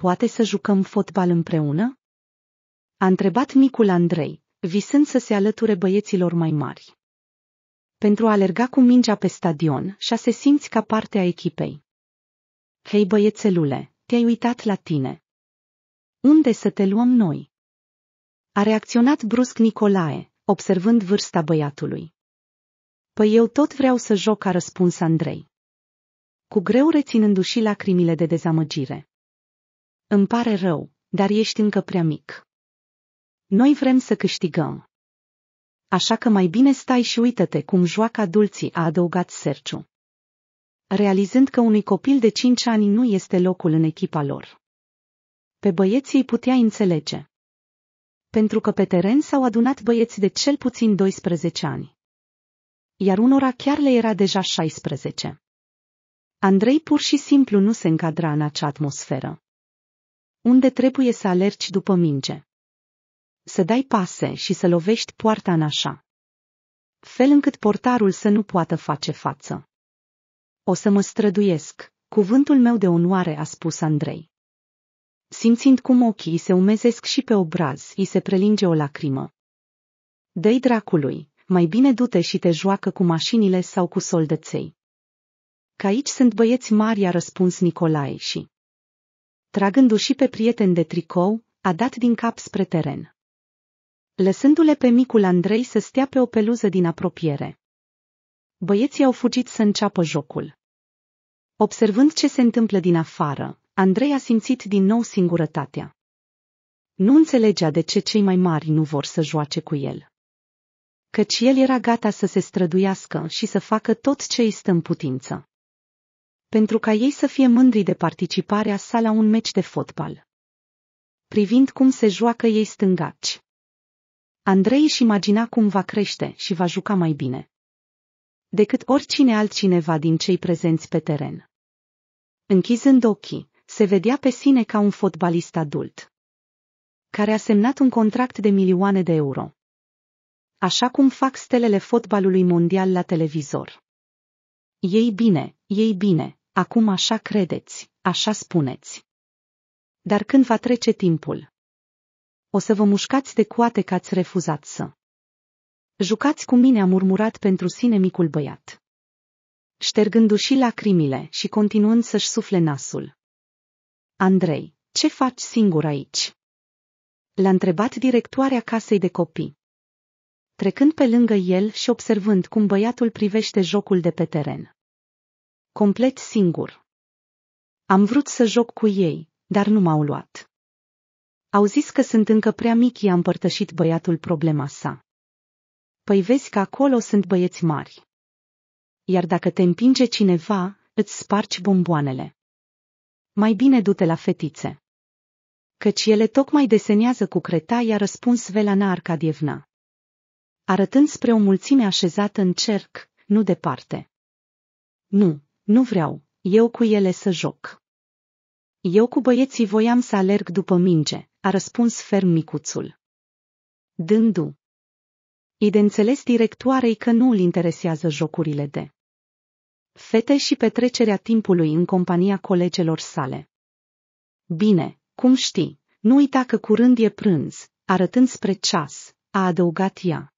poate să jucăm fotbal împreună? A întrebat micul Andrei, visând să se alăture băieților mai mari. Pentru a alerga cu mingea pe stadion și a se simți ca parte a echipei. Hei băiețelule, te-ai uitat la tine. Unde să te luăm noi? A reacționat brusc Nicolae, observând vârsta băiatului. Păi eu tot vreau să joc, a răspuns Andrei. Cu greu reținându-și lacrimile de dezamăgire. Îmi pare rău, dar ești încă prea mic. Noi vrem să câștigăm. Așa că mai bine stai și uită-te cum joacă adulții, a adăugat Serciu. Realizând că unui copil de cinci ani nu este locul în echipa lor. Pe băieții îi putea înțelege. Pentru că pe teren s-au adunat băieți de cel puțin 12 ani. Iar unora chiar le era deja 16. Andrei pur și simplu nu se încadra în acea atmosferă unde trebuie să alergi după minge. Să dai pase și să lovești poarta în așa fel încât portarul să nu poată face față. O să mă străduiesc, cuvântul meu de onoare a spus Andrei. Simțind cum ochii se umezesc și pe obraz, îi se prelinge o lacrimă. Dăi dracului, mai bine du-te și te joacă cu mașinile sau cu soldăței. Că aici sunt băieți mari, a răspuns Nicolae și tragându și pe prieten de tricou, a dat din cap spre teren. Lăsându-le pe micul Andrei să stea pe o peluză din apropiere. Băieții au fugit să înceapă jocul. Observând ce se întâmplă din afară, Andrei a simțit din nou singurătatea. Nu înțelegea de ce cei mai mari nu vor să joace cu el. Căci el era gata să se străduiască și să facă tot ce îi stă în putință pentru ca ei să fie mândri de participarea sa la un meci de fotbal. Privind cum se joacă ei stângaci. Andrei își imagina cum va crește și va juca mai bine. Decât oricine altcineva din cei prezenți pe teren. Închizând ochii, se vedea pe sine ca un fotbalist adult. Care a semnat un contract de milioane de euro. Așa cum fac stelele fotbalului mondial la televizor. Ei bine, ei bine, Acum așa credeți, așa spuneți. Dar când va trece timpul? O să vă mușcați de coate că ați refuzat să. Jucați cu mine, a murmurat pentru sine micul băiat. Ștergându-și lacrimile și continuând să-și sufle nasul. Andrei, ce faci singur aici? L-a întrebat directoarea casei de copii. Trecând pe lângă el și observând cum băiatul privește jocul de pe teren complet singur. Am vrut să joc cu ei, dar nu m-au luat. Au zis că sunt încă prea mic, i-a împărtășit băiatul problema sa. Păi vezi că acolo sunt băieți mari. Iar dacă te împinge cineva, îți spargi bomboanele. Mai bine du-te la fetițe. Căci ele tocmai desenează cu creta, i-a răspuns Velana Arcadievna. Arătând spre o mulțime așezată în cerc, nu departe. Nu, nu vreau, eu cu ele să joc. Eu cu băieții voiam să alerg după minge, a răspuns ferm micuțul. Dându. I de înțeles directoarei că nu îl interesează jocurile de fete și petrecerea timpului în compania colegelor sale. Bine, cum știi, nu uita că curând e prânz, arătând spre ceas, a adăugat ea.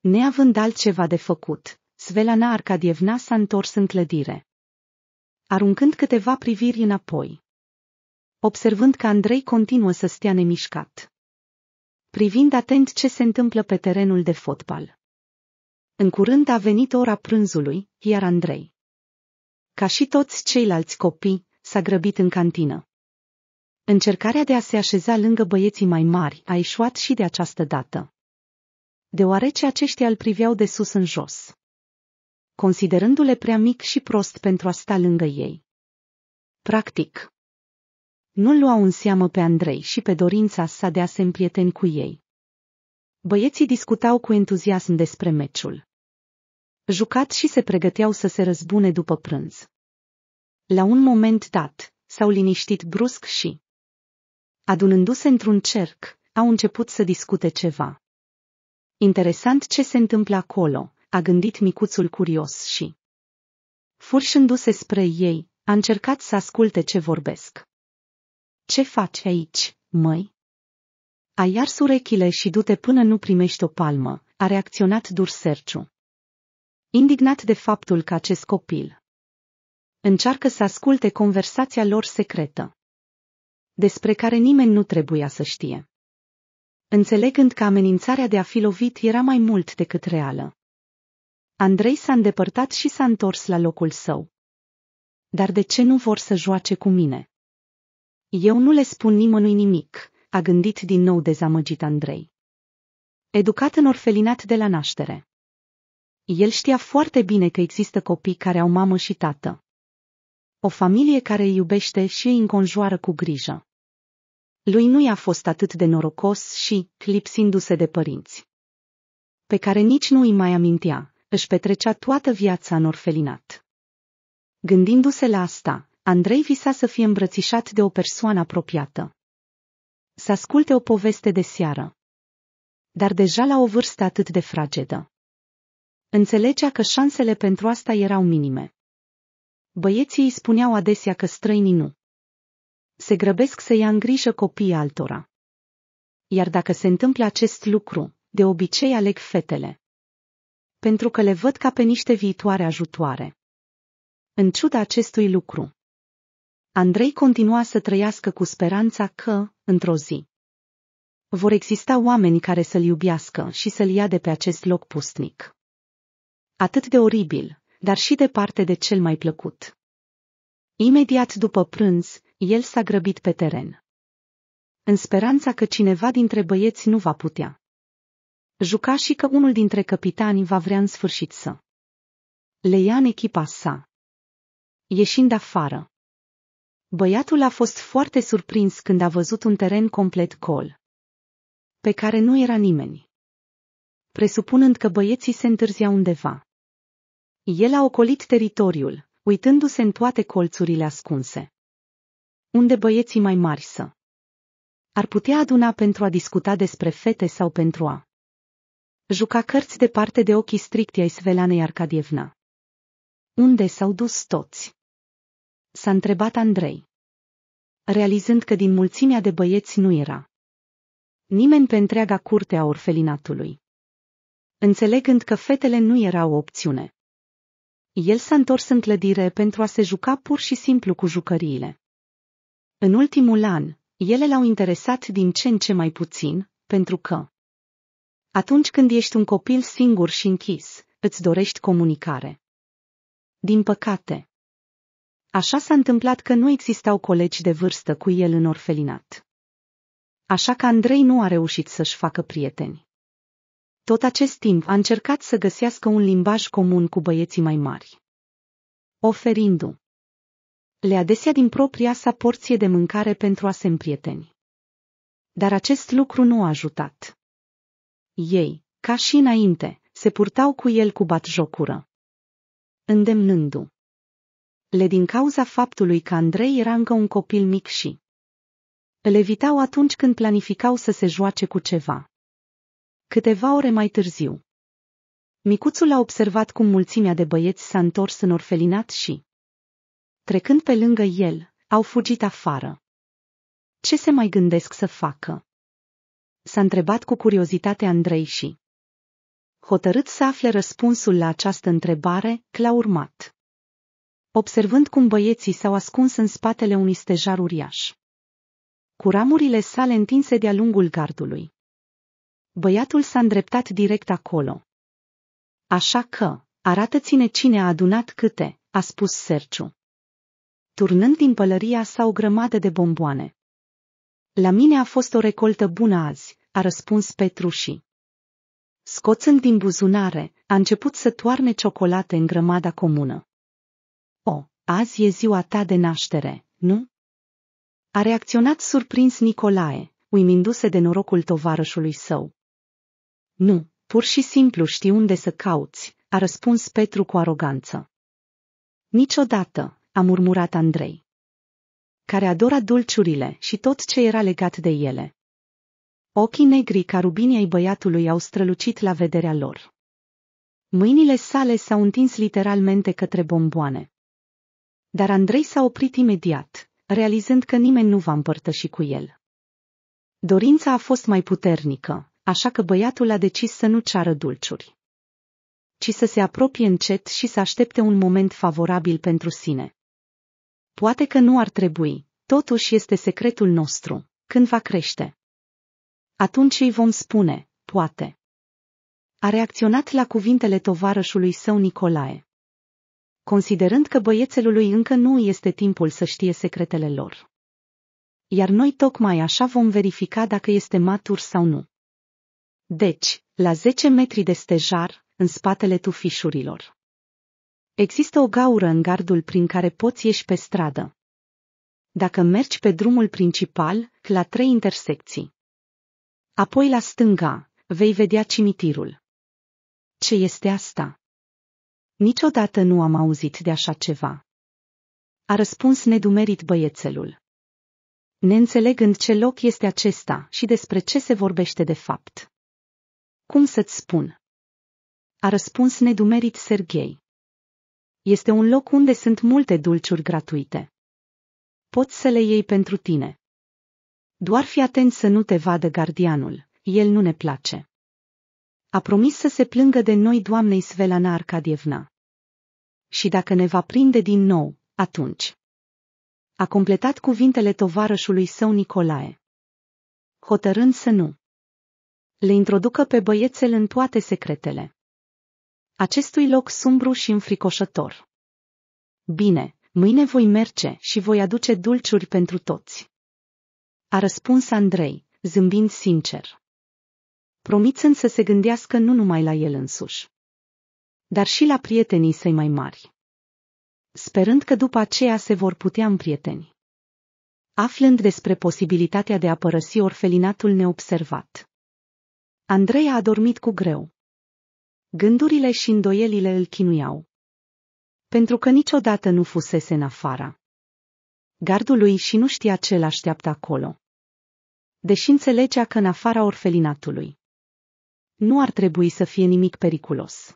Neavând altceva de făcut, Svelana Arcadievna s-a întors în clădire. Aruncând câteva priviri înapoi. Observând că Andrei continuă să stea nemișcat. Privind atent ce se întâmplă pe terenul de fotbal. În curând a venit ora prânzului, iar Andrei. Ca și toți ceilalți copii, s-a grăbit în cantină. Încercarea de a se așeza lângă băieții mai mari a ieșuat și de această dată. Deoarece aceștia îl priveau de sus în jos considerându-le prea mic și prost pentru a sta lângă ei. Practic, nu luau în seamă pe Andrei și pe dorința sa de a se împrieteni cu ei. Băieții discutau cu entuziasm despre meciul. Jucat și se pregăteau să se răzbune după prânz. La un moment dat, s-au liniștit brusc și, adunându-se într-un cerc, au început să discute ceva. Interesant ce se întâmplă acolo, a gândit micuțul curios și, furșându-se spre ei, a încercat să asculte ce vorbesc. Ce faci aici, măi? Ai ars urechile și du-te până nu primești o palmă, a reacționat dur Serciu. Indignat de faptul că acest copil încearcă să asculte conversația lor secretă, despre care nimeni nu trebuia să știe. Înțelegând că amenințarea de a fi lovit era mai mult decât reală. Andrei s-a îndepărtat și s-a întors la locul său. Dar de ce nu vor să joace cu mine? Eu nu le spun nimănui nimic, a gândit din nou dezamăgit Andrei. Educat în orfelinat de la naștere. El știa foarte bine că există copii care au mamă și tată. O familie care îi iubește și îi înconjoară cu grijă. Lui nu i-a fost atât de norocos și, lipsindu-se de părinți, pe care nici nu îi mai amintea, își petrecea toată viața în orfelinat. Gândindu-se la asta, Andrei visa să fie îmbrățișat de o persoană apropiată. Să asculte o poveste de seară. Dar deja la o vârstă atât de fragedă. Înțelegea că șansele pentru asta erau minime. Băieții îi spuneau adesea că străinii nu. Se grăbesc să ia în grijă copiii altora. Iar dacă se întâmplă acest lucru, de obicei aleg fetele pentru că le văd ca pe niște viitoare ajutoare. În ciuda acestui lucru, Andrei continua să trăiască cu speranța că, într-o zi, vor exista oameni care să-l iubiască și să-l ia de pe acest loc pustnic. Atât de oribil, dar și departe de cel mai plăcut. Imediat după prânz, el s-a grăbit pe teren. În speranța că cineva dintre băieți nu va putea. Juca și că unul dintre capitani va vrea în sfârșit să le ia în echipa sa. Ieșind afară, băiatul a fost foarte surprins când a văzut un teren complet gol, pe care nu era nimeni. Presupunând că băieții se întârzia undeva. El a ocolit teritoriul, uitându-se în toate colțurile ascunse. Unde băieții mai mari să ar putea aduna pentru a discuta despre fete sau pentru a Juca cărți departe de ochii stricti ai Svelanei Arcadievna. Unde s-au dus toți? S-a întrebat Andrei. Realizând că din mulțimea de băieți nu era nimeni pe întreaga curte a orfelinatului. Înțelegând că fetele nu erau o opțiune. El s-a întors în clădire pentru a se juca pur și simplu cu jucăriile. În ultimul an, ele l-au interesat din ce în ce mai puțin, pentru că atunci când ești un copil singur și închis, îți dorești comunicare. Din păcate. Așa s-a întâmplat că nu existau colegi de vârstă cu el în orfelinat. Așa că Andrei nu a reușit să-și facă prieteni. Tot acest timp a încercat să găsească un limbaj comun cu băieții mai mari. Oferindu le adesea din propria sa porție de mâncare pentru a se împrieteni. Dar acest lucru nu a ajutat. Ei, ca și înainte, se purtau cu el cu batjocură. Îndemnându. Le din cauza faptului că Andrei era încă un copil mic și îl evitau atunci când planificau să se joace cu ceva. Câteva ore mai târziu, micuțul a observat cum mulțimea de băieți s-a întors în orfelinat și, trecând pe lângă el, au fugit afară. Ce se mai gândesc să facă? S-a întrebat cu curiozitate Andrei și, hotărât să afle răspunsul la această întrebare, l-a urmat. Observând cum băieții s-au ascuns în spatele unui stejar uriaș. Cu ramurile sale întinse de-a lungul gardului. Băiatul s-a îndreptat direct acolo. Așa că, arată-ține cine a adunat câte, a spus Serciu. Turnând din pălăria sa o grămadă de bomboane. La mine a fost o recoltă bună azi, a răspuns Petruși. Scoțând din buzunare, a început să toarne ciocolate în grămada comună. O, azi e ziua ta de naștere, nu? A reacționat surprins Nicolae, uimindu-se de norocul tovarășului său. Nu, pur și simplu știu unde să cauți, a răspuns Petru cu aroganță. Niciodată, a murmurat Andrei care adora dulciurile și tot ce era legat de ele. Ochii negri ca rubinii ai băiatului au strălucit la vederea lor. Mâinile sale s-au întins literalmente către bomboane. Dar Andrei s-a oprit imediat, realizând că nimeni nu va împărtăși cu el. Dorința a fost mai puternică, așa că băiatul a decis să nu ceară dulciuri, ci să se apropie încet și să aștepte un moment favorabil pentru sine. Poate că nu ar trebui, totuși este secretul nostru, când va crește. Atunci îi vom spune, poate. A reacționat la cuvintele tovarășului său Nicolae. Considerând că băiețelului încă nu este timpul să știe secretele lor. Iar noi tocmai așa vom verifica dacă este matur sau nu. Deci, la 10 metri de stejar, în spatele tufișurilor. Există o gaură în gardul prin care poți ieși pe stradă. Dacă mergi pe drumul principal, la trei intersecții. Apoi la stânga, vei vedea cimitirul. Ce este asta? Niciodată nu am auzit de așa ceva. A răspuns nedumerit băiețelul. Neînțelegând ce loc este acesta și despre ce se vorbește de fapt. Cum să-ți spun? A răspuns nedumerit Serghei. Este un loc unde sunt multe dulciuri gratuite. Poți să le iei pentru tine. Doar fi atent să nu te vadă gardianul, el nu ne place. A promis să se plângă de noi doamnei Svelana Arcadievna. Și dacă ne va prinde din nou, atunci. A completat cuvintele tovarășului său Nicolae. Hotărând să nu. Le introducă pe băiețel în toate secretele acestui loc sumbru și înfricoșător. Bine, mâine voi merge și voi aduce dulciuri pentru toți. A răspuns Andrei, zâmbind sincer. Promițând să se gândească nu numai la el însuși, dar și la prietenii săi mai mari. Sperând că după aceea se vor putea împrieteni. Aflând despre posibilitatea de a părăsi orfelinatul neobservat, Andrei a adormit cu greu, Gândurile și îndoielile îl chinuiau. Pentru că niciodată nu fusese în afara. Gardul lui și nu știa ce l-așteaptă acolo. Deși înțelegea că în afara orfelinatului nu ar trebui să fie nimic periculos.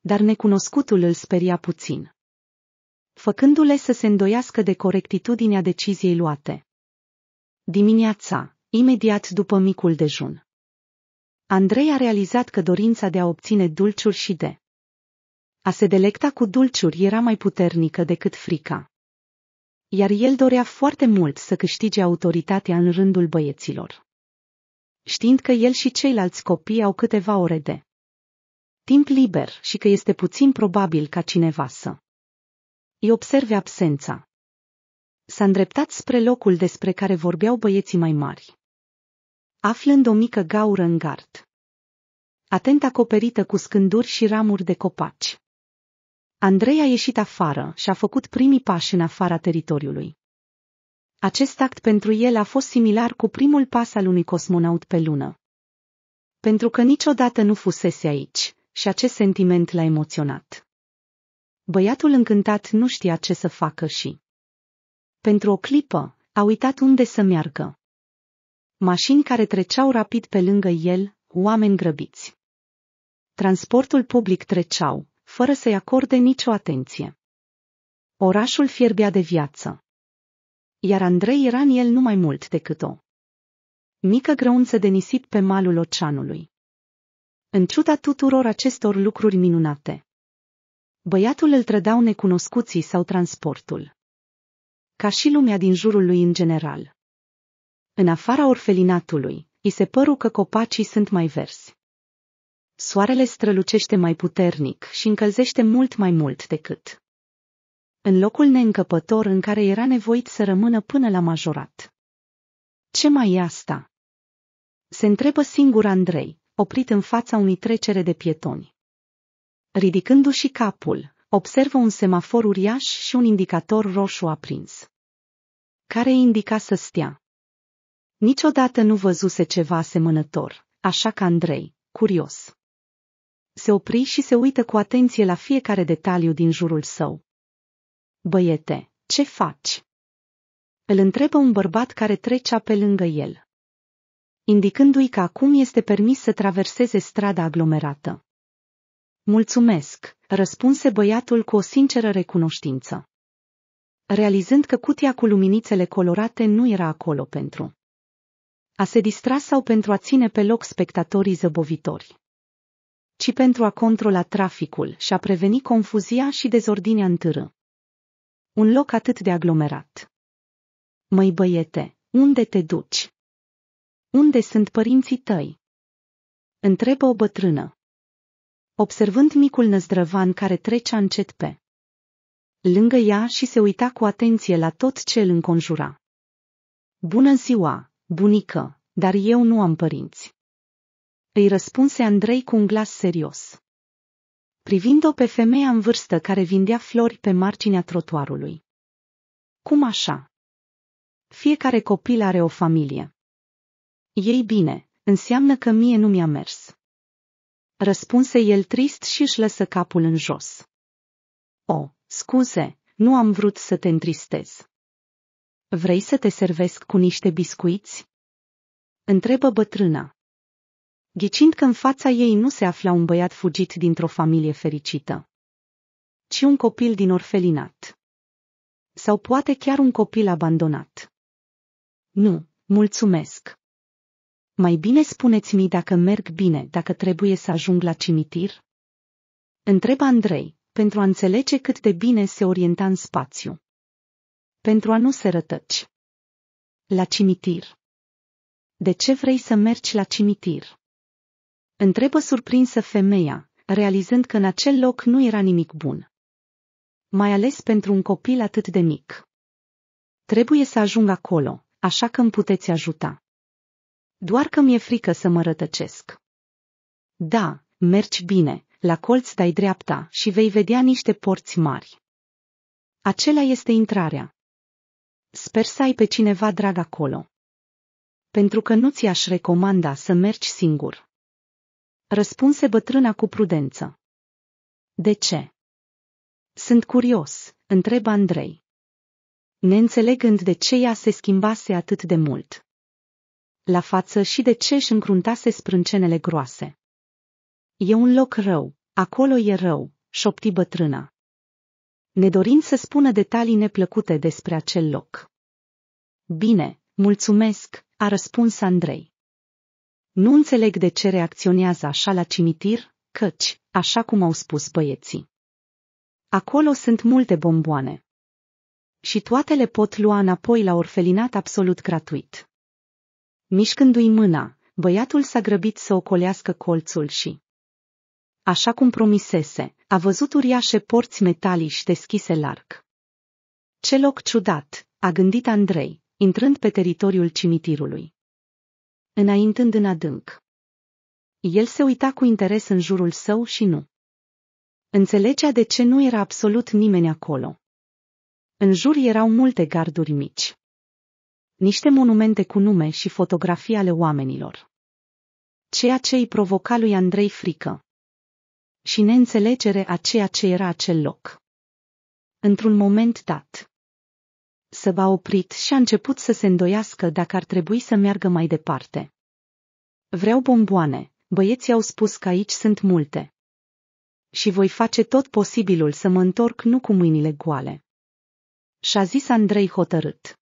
Dar necunoscutul îl speria puțin. Făcându-le să se îndoiască de corectitudinea deciziei luate. Dimineața, imediat după micul dejun. Andrei a realizat că dorința de a obține dulciuri și de a se delecta cu dulciuri era mai puternică decât frica. Iar el dorea foarte mult să câștige autoritatea în rândul băieților. Știind că el și ceilalți copii au câteva ore de timp liber și că este puțin probabil ca cineva să îi observe absența. S-a îndreptat spre locul despre care vorbeau băieții mai mari aflând o mică gaură în gard. Atent acoperită cu scânduri și ramuri de copaci. Andrei a ieșit afară și a făcut primii pași în afara teritoriului. Acest act pentru el a fost similar cu primul pas al unui cosmonaut pe lună. Pentru că niciodată nu fusese aici și acest sentiment l-a emoționat. Băiatul încântat nu știa ce să facă și, pentru o clipă, a uitat unde să meargă mașini care treceau rapid pe lângă el, oameni grăbiți. Transportul public treceau, fără să-i acorde nicio atenție. Orașul fierbea de viață. Iar Andrei era în el numai mult decât o mică grăunță de nisip pe malul oceanului. În ciuda tuturor acestor lucruri minunate, băiatul îl trădau necunoscuții sau transportul. Ca și lumea din jurul lui în general. În afara orfelinatului, i se păru că copacii sunt mai versi. Soarele strălucește mai puternic și încălzește mult mai mult decât în locul neîncăpător în care era nevoit să rămână până la majorat. Ce mai e asta? Se întrebă singur Andrei, oprit în fața unei trecere de pietoni. Ridicându-și capul, observă un semafor uriaș și un indicator roșu aprins. Care indica să stea? Niciodată nu văzuse ceva asemănător, așa că Andrei, curios. Se opri și se uită cu atenție la fiecare detaliu din jurul său. Băiete, ce faci? Îl întrebă un bărbat care trecea pe lângă el, indicându-i că acum este permis să traverseze strada aglomerată. Mulțumesc, răspunse băiatul cu o sinceră recunoștință. Realizând că cutia cu luminițele colorate nu era acolo pentru a se distra sau pentru a ține pe loc spectatorii zăbovitori, ci pentru a controla traficul și a preveni confuzia și dezordinea în târâ. Un loc atât de aglomerat. Măi băiete, unde te duci? Unde sunt părinții tăi? Întrebă o bătrână. Observând micul năzdrăvan care trecea încet pe lângă ea și se uita cu atenție la tot ce îl înconjura. Bună ziua, Bunică, dar eu nu am părinți. Îi răspunse Andrei cu un glas serios. Privind-o pe femeia în vârstă care vindea flori pe marginea trotuarului. Cum așa? Fiecare copil are o familie. Ei bine, înseamnă că mie nu mi-a mers. Răspunse el trist și își lăsă capul în jos. O, scuze, nu am vrut să te întristez. Vrei să te servesc cu niște biscuiți? Întrebă bătrâna. Ghicind că în fața ei nu se afla un băiat fugit dintr-o familie fericită, ci un copil din orfelinat. Sau poate chiar un copil abandonat. Nu, mulțumesc. Mai bine spuneți-mi dacă merg bine, dacă trebuie să ajung la cimitir? Întreba Andrei, pentru a înțelege cât de bine se orienta în spațiu pentru a nu se rătăci. La cimitir. De ce vrei să mergi la cimitir? Întrebă surprinsă femeia, realizând că în acel loc nu era nimic bun. Mai ales pentru un copil atât de mic. Trebuie să ajung acolo, așa că îmi puteți ajuta. Doar că mi-e frică să mă rătăcesc. Da, mergi bine, la colț dai dreapta și vei vedea niște porți mari. Acela este intrarea. Sper să ai pe cineva drag acolo. Pentru că nu ți-aș recomanda să mergi singur. Răspunse bătrâna cu prudență. De ce? Sunt curios, întreba Andrei. Neînțelegând de ce ea se schimbase atât de mult. La față și de ce își încruntase sprâncenele groase. E un loc rău, acolo e rău, șopti bătrâna nedorind să spună detalii neplăcute despre acel loc. Bine, mulțumesc, a răspuns Andrei. Nu înțeleg de ce reacționează așa la cimitir, căci, așa cum au spus băieții. Acolo sunt multe bomboane. Și toate le pot lua înapoi la orfelinat absolut gratuit. Mișcându-i mâna, băiatul s-a grăbit să ocolească colțul și, așa cum promisese, a văzut uriașe porți metaliși deschise larg. Ce loc ciudat, a gândit Andrei, intrând pe teritoriul cimitirului. Înaintând în adânc. El se uita cu interes în jurul său și nu. Înțelegea de ce nu era absolut nimeni acolo. În jur erau multe garduri mici. Niște monumente cu nume și fotografii ale oamenilor. Ceea ce îi provoca lui Andrei frică și neînțelegere a ceea ce era acel loc. Într-un moment dat, să va oprit și a început să se îndoiască dacă ar trebui să meargă mai departe. Vreau bomboane, băieții au spus că aici sunt multe. Și voi face tot posibilul să mă întorc nu cu mâinile goale. Și-a zis Andrei hotărât.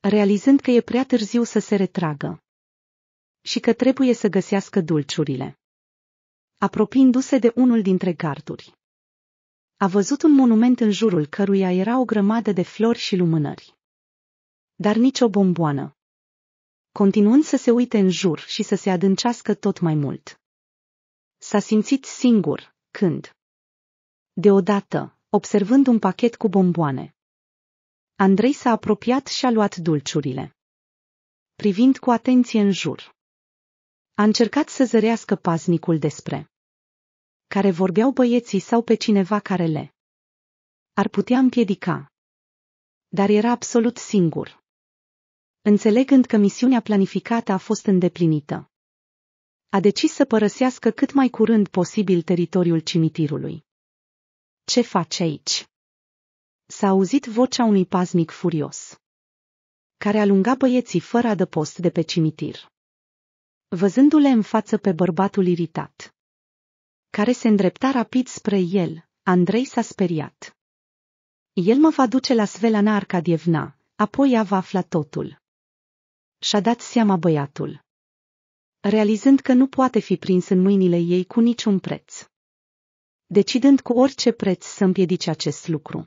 Realizând că e prea târziu să se retragă. Și că trebuie să găsească dulciurile apropiindu-se de unul dintre garduri. A văzut un monument în jurul căruia era o grămadă de flori și lumânări. Dar nicio bomboană. Continuând să se uite în jur și să se adâncească tot mai mult. S-a simțit singur, când. Deodată, observând un pachet cu bomboane. Andrei s-a apropiat și a luat dulciurile. Privind cu atenție în jur a încercat să zărească paznicul despre care vorbeau băieții sau pe cineva care le ar putea împiedica. Dar era absolut singur. Înțelegând că misiunea planificată a fost îndeplinită, a decis să părăsească cât mai curând posibil teritoriul cimitirului. Ce face aici? S-a auzit vocea unui paznic furios, care alunga băieții fără adăpost de pe cimitir văzându-le în față pe bărbatul iritat, care se îndrepta rapid spre el, Andrei s-a speriat. El mă va duce la Svelana Arcadievna, apoi ea va afla totul. Și-a dat seama băiatul. Realizând că nu poate fi prins în mâinile ei cu niciun preț. Decidând cu orice preț să împiedice acest lucru.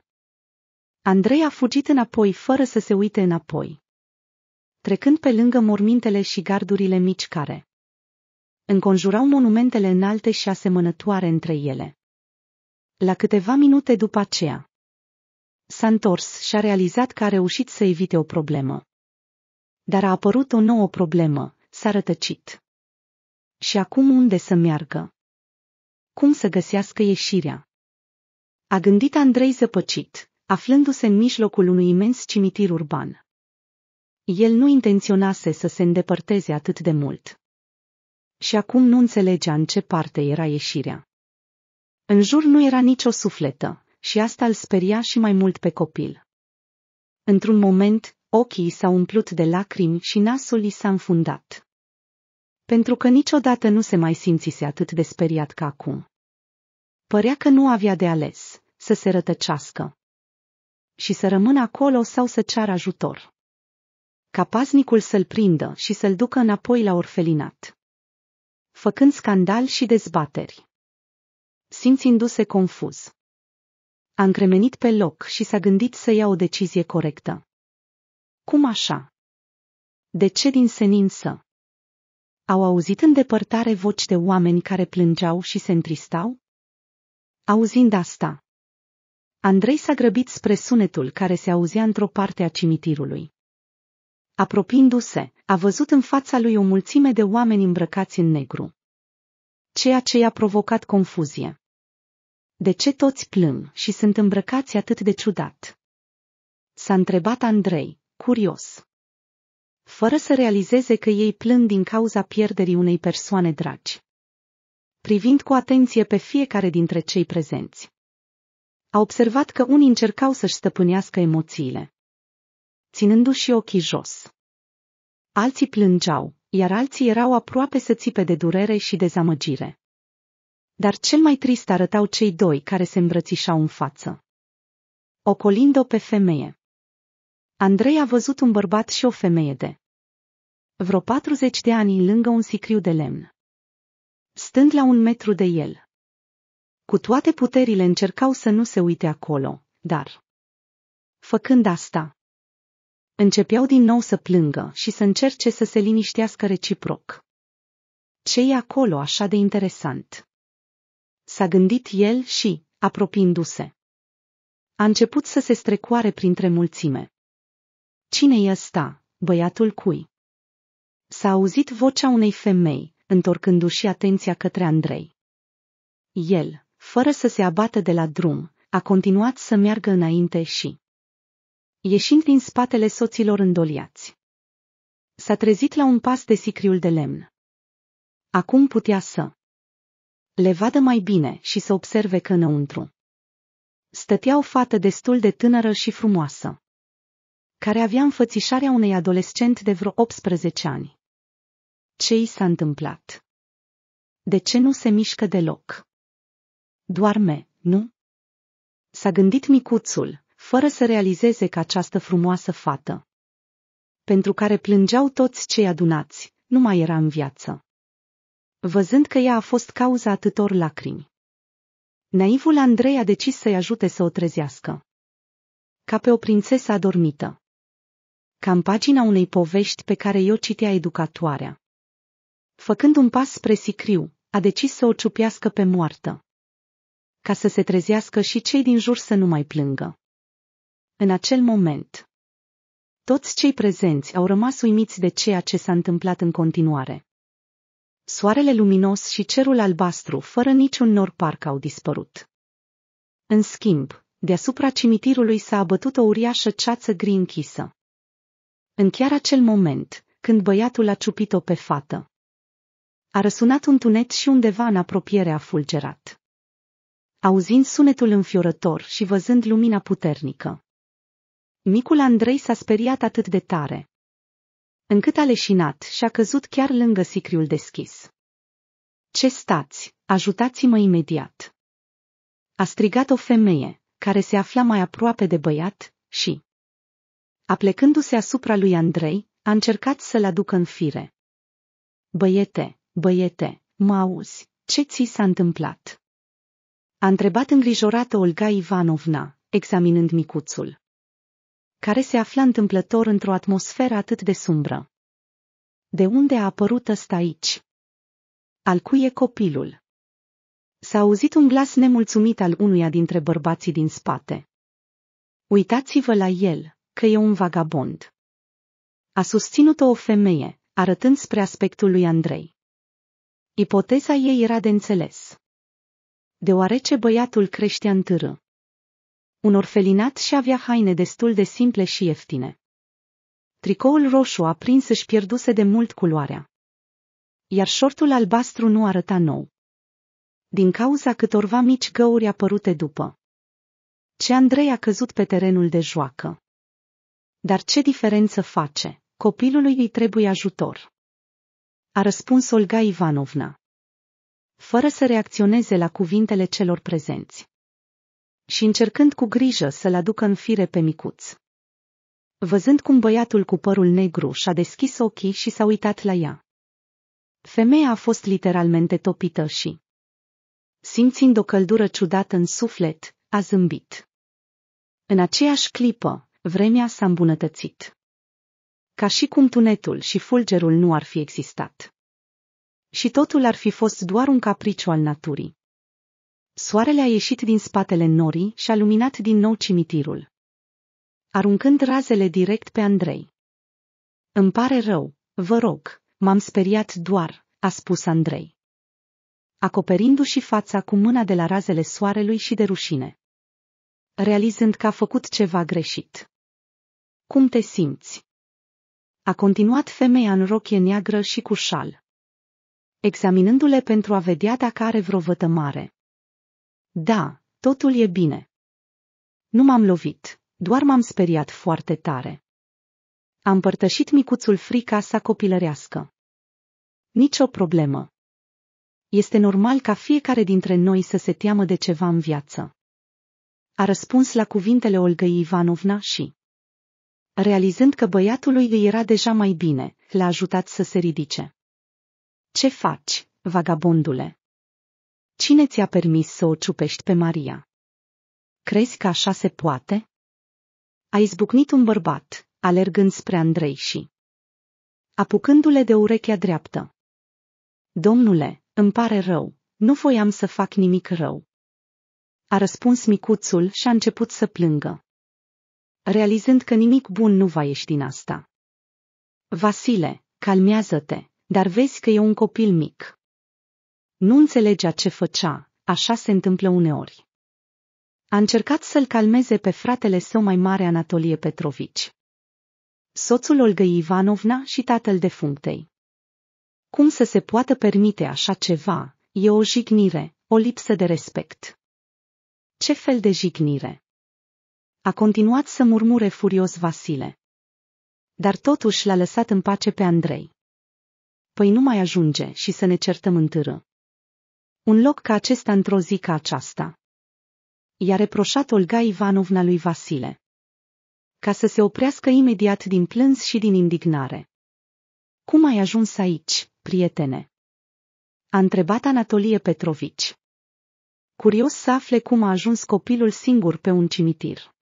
Andrei a fugit înapoi fără să se uite înapoi trecând pe lângă mormintele și gardurile mici care înconjurau monumentele înalte și asemănătoare între ele. La câteva minute după aceea, s-a întors și a realizat că a reușit să evite o problemă. Dar a apărut o nouă problemă, s-a rătăcit. Și acum unde să meargă? Cum să găsească ieșirea? A gândit Andrei zăpăcit, aflându-se în mijlocul unui imens cimitir urban. El nu intenționase să se îndepărteze atât de mult. Și acum nu înțelegea în ce parte era ieșirea. În jur nu era nicio sufletă, și asta îl speria și mai mult pe copil. Într-un moment, ochii s-au umplut de lacrimi și nasul i s-a înfundat. Pentru că niciodată nu se mai simțise atât de speriat ca acum. Părea că nu avea de ales, să se rătăcească. Și să rămână acolo sau să ceară ajutor ca paznicul să-l prindă și să-l ducă înapoi la orfelinat. Făcând scandal și dezbateri. Simțindu-se confuz. A încremenit pe loc și s-a gândit să ia o decizie corectă. Cum așa? De ce din senin să? Au auzit în depărtare voci de oameni care plângeau și se întristau? Auzind asta, Andrei s-a grăbit spre sunetul care se auzea într-o parte a cimitirului. Apropiindu-se, a văzut în fața lui o mulțime de oameni îmbrăcați în negru. Ceea ce i-a provocat confuzie. De ce toți plâng și sunt îmbrăcați atât de ciudat? S-a întrebat Andrei, curios. Fără să realizeze că ei plâng din cauza pierderii unei persoane dragi. Privind cu atenție pe fiecare dintre cei prezenți. A observat că unii încercau să-și stăpânească emoțiile, ținându-și ochii jos. Alții plângeau, iar alții erau aproape să țipe de durere și dezamăgire. Dar cel mai trist arătau cei doi care se îmbrățișau în față. Ocolind-o pe femeie. Andrei a văzut un bărbat și o femeie de vreo 40 de ani lângă un sicriu de lemn. Stând la un metru de el. Cu toate puterile încercau să nu se uite acolo, dar... Făcând asta, începeau din nou să plângă și să încerce să se liniștească reciproc. ce e acolo așa de interesant? S-a gândit el și, apropiindu-se, a început să se strecoare printre mulțime. Cine e ăsta, băiatul cui? S-a auzit vocea unei femei, întorcându-și atenția către Andrei. El, fără să se abată de la drum, a continuat să meargă înainte și ieșind din spatele soților îndoliați. S-a trezit la un pas de sicriul de lemn. Acum putea să le vadă mai bine și să observe că înăuntru. Stătea o fată destul de tânără și frumoasă, care avea înfățișarea unei adolescent de vreo 18 ani. Ce i s-a întâmplat? De ce nu se mișcă deloc? Doarme, nu? S-a gândit micuțul, fără să realizeze că această frumoasă fată, pentru care plângeau toți cei adunați, nu mai era în viață. Văzând că ea a fost cauza atâtor lacrimi, naivul Andrei a decis să-i ajute să o trezească. Ca pe o prințesă adormită. Ca în pagina unei povești pe care eu citea educatoarea. Făcând un pas spre sicriu, a decis să o ciupească pe moartă. Ca să se trezească și cei din jur să nu mai plângă în acel moment. Toți cei prezenți au rămas uimiți de ceea ce s-a întâmplat în continuare. Soarele luminos și cerul albastru fără niciun nor parc au dispărut. În schimb, deasupra cimitirului s-a abătut o uriașă ceață gri închisă. În chiar acel moment, când băiatul a ciupit-o pe fată, a răsunat un tunet și undeva în apropiere a fulgerat. Auzind sunetul înfiorător și văzând lumina puternică, Micul Andrei s-a speriat atât de tare, încât a leșinat și a căzut chiar lângă sicriul deschis. Ce stați, ajutați-mă imediat! A strigat o femeie, care se afla mai aproape de băiat, și, aplecându-se asupra lui Andrei, a încercat să-l aducă în fire. Băiete, băiete, mă auzi, ce ți s-a întâmplat? A întrebat îngrijorată Olga Ivanovna, examinând micuțul care se afla întâmplător într-o atmosferă atât de sumbră. De unde a apărut ăsta aici? Al cui e copilul? S-a auzit un glas nemulțumit al unuia dintre bărbații din spate. Uitați-vă la el, că e un vagabond. A susținut-o o femeie, arătând spre aspectul lui Andrei. Ipoteza ei era de înțeles. Deoarece băiatul creștea în târâ. Un orfelinat și avea haine destul de simple și ieftine. Tricoul roșu aprins își pierduse de mult culoarea. Iar șortul albastru nu arăta nou. Din cauza câtorva mici găuri apărute după. Ce Andrei a căzut pe terenul de joacă. Dar ce diferență face? Copilului îi trebuie ajutor. A răspuns Olga Ivanovna. Fără să reacționeze la cuvintele celor prezenți și încercând cu grijă să-l aducă în fire pe micuț. Văzând cum băiatul cu părul negru și-a deschis ochii și s-a uitat la ea. Femeia a fost literalmente topită și, simțind o căldură ciudată în suflet, a zâmbit. În aceeași clipă, vremea s-a îmbunătățit. Ca și cum tunetul și fulgerul nu ar fi existat. Și totul ar fi fost doar un capriciu al naturii. Soarele a ieșit din spatele norii și a luminat din nou cimitirul. Aruncând razele direct pe Andrei. Îmi pare rău, vă rog, m-am speriat doar, a spus Andrei. Acoperindu-și fața cu mâna de la razele soarelui și de rușine. Realizând că a făcut ceva greșit. Cum te simți? A continuat femeia în rochie neagră și cu șal. Examinându-le pentru a vedea dacă are vreo vătămare. Da, totul e bine. Nu m-am lovit, doar m-am speriat foarte tare. Am părtășit micuțul frica sa copilărească. Nicio problemă. Este normal ca fiecare dintre noi să se teamă de ceva în viață. A răspuns la cuvintele Olgăi Ivanovna și, realizând că băiatului îi era deja mai bine, l-a ajutat să se ridice. Ce faci, vagabondule? Cine ți-a permis să o ciupești pe Maria? Crezi că așa se poate? A izbucnit un bărbat, alergând spre Andrei și apucându-le de urechea dreaptă. Domnule, îmi pare rău, nu voiam să fac nimic rău. A răspuns micuțul și a început să plângă. Realizând că nimic bun nu va ieși din asta. Vasile, calmează-te, dar vezi că e un copil mic. Nu înțelegea ce făcea, așa se întâmplă uneori. A încercat să-l calmeze pe fratele său mai mare Anatolie Petrovici. Soțul Olgăi Ivanovna și tatăl defunctei. Cum să se poată permite așa ceva? E o jignire, o lipsă de respect. Ce fel de jignire? A continuat să murmure furios Vasile. Dar totuși l-a lăsat în pace pe Andrei. Păi nu mai ajunge și să ne certăm în un loc ca acesta într-o zi ca aceasta. I-a reproșat Olga Ivanovna lui Vasile. Ca să se oprească imediat din plâns și din indignare. Cum ai ajuns aici, prietene? A întrebat Anatolie Petrovici. Curios să afle cum a ajuns copilul singur pe un cimitir.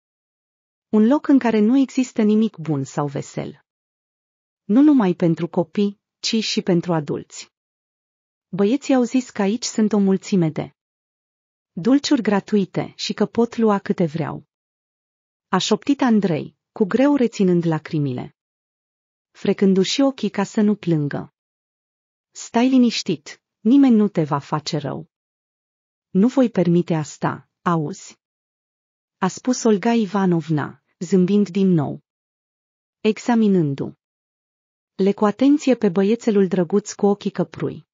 Un loc în care nu există nimic bun sau vesel. Nu numai pentru copii, ci și pentru adulți. Băieții au zis că aici sunt o mulțime de dulciuri gratuite și că pot lua câte vreau. A șoptit Andrei, cu greu reținând lacrimile. Frecându-și ochii ca să nu plângă. Stai liniștit, nimeni nu te va face rău. Nu voi permite asta, auzi. A spus Olga Ivanovna, zâmbind din nou. examinându le cu atenție pe băiețelul drăguț cu ochii căprui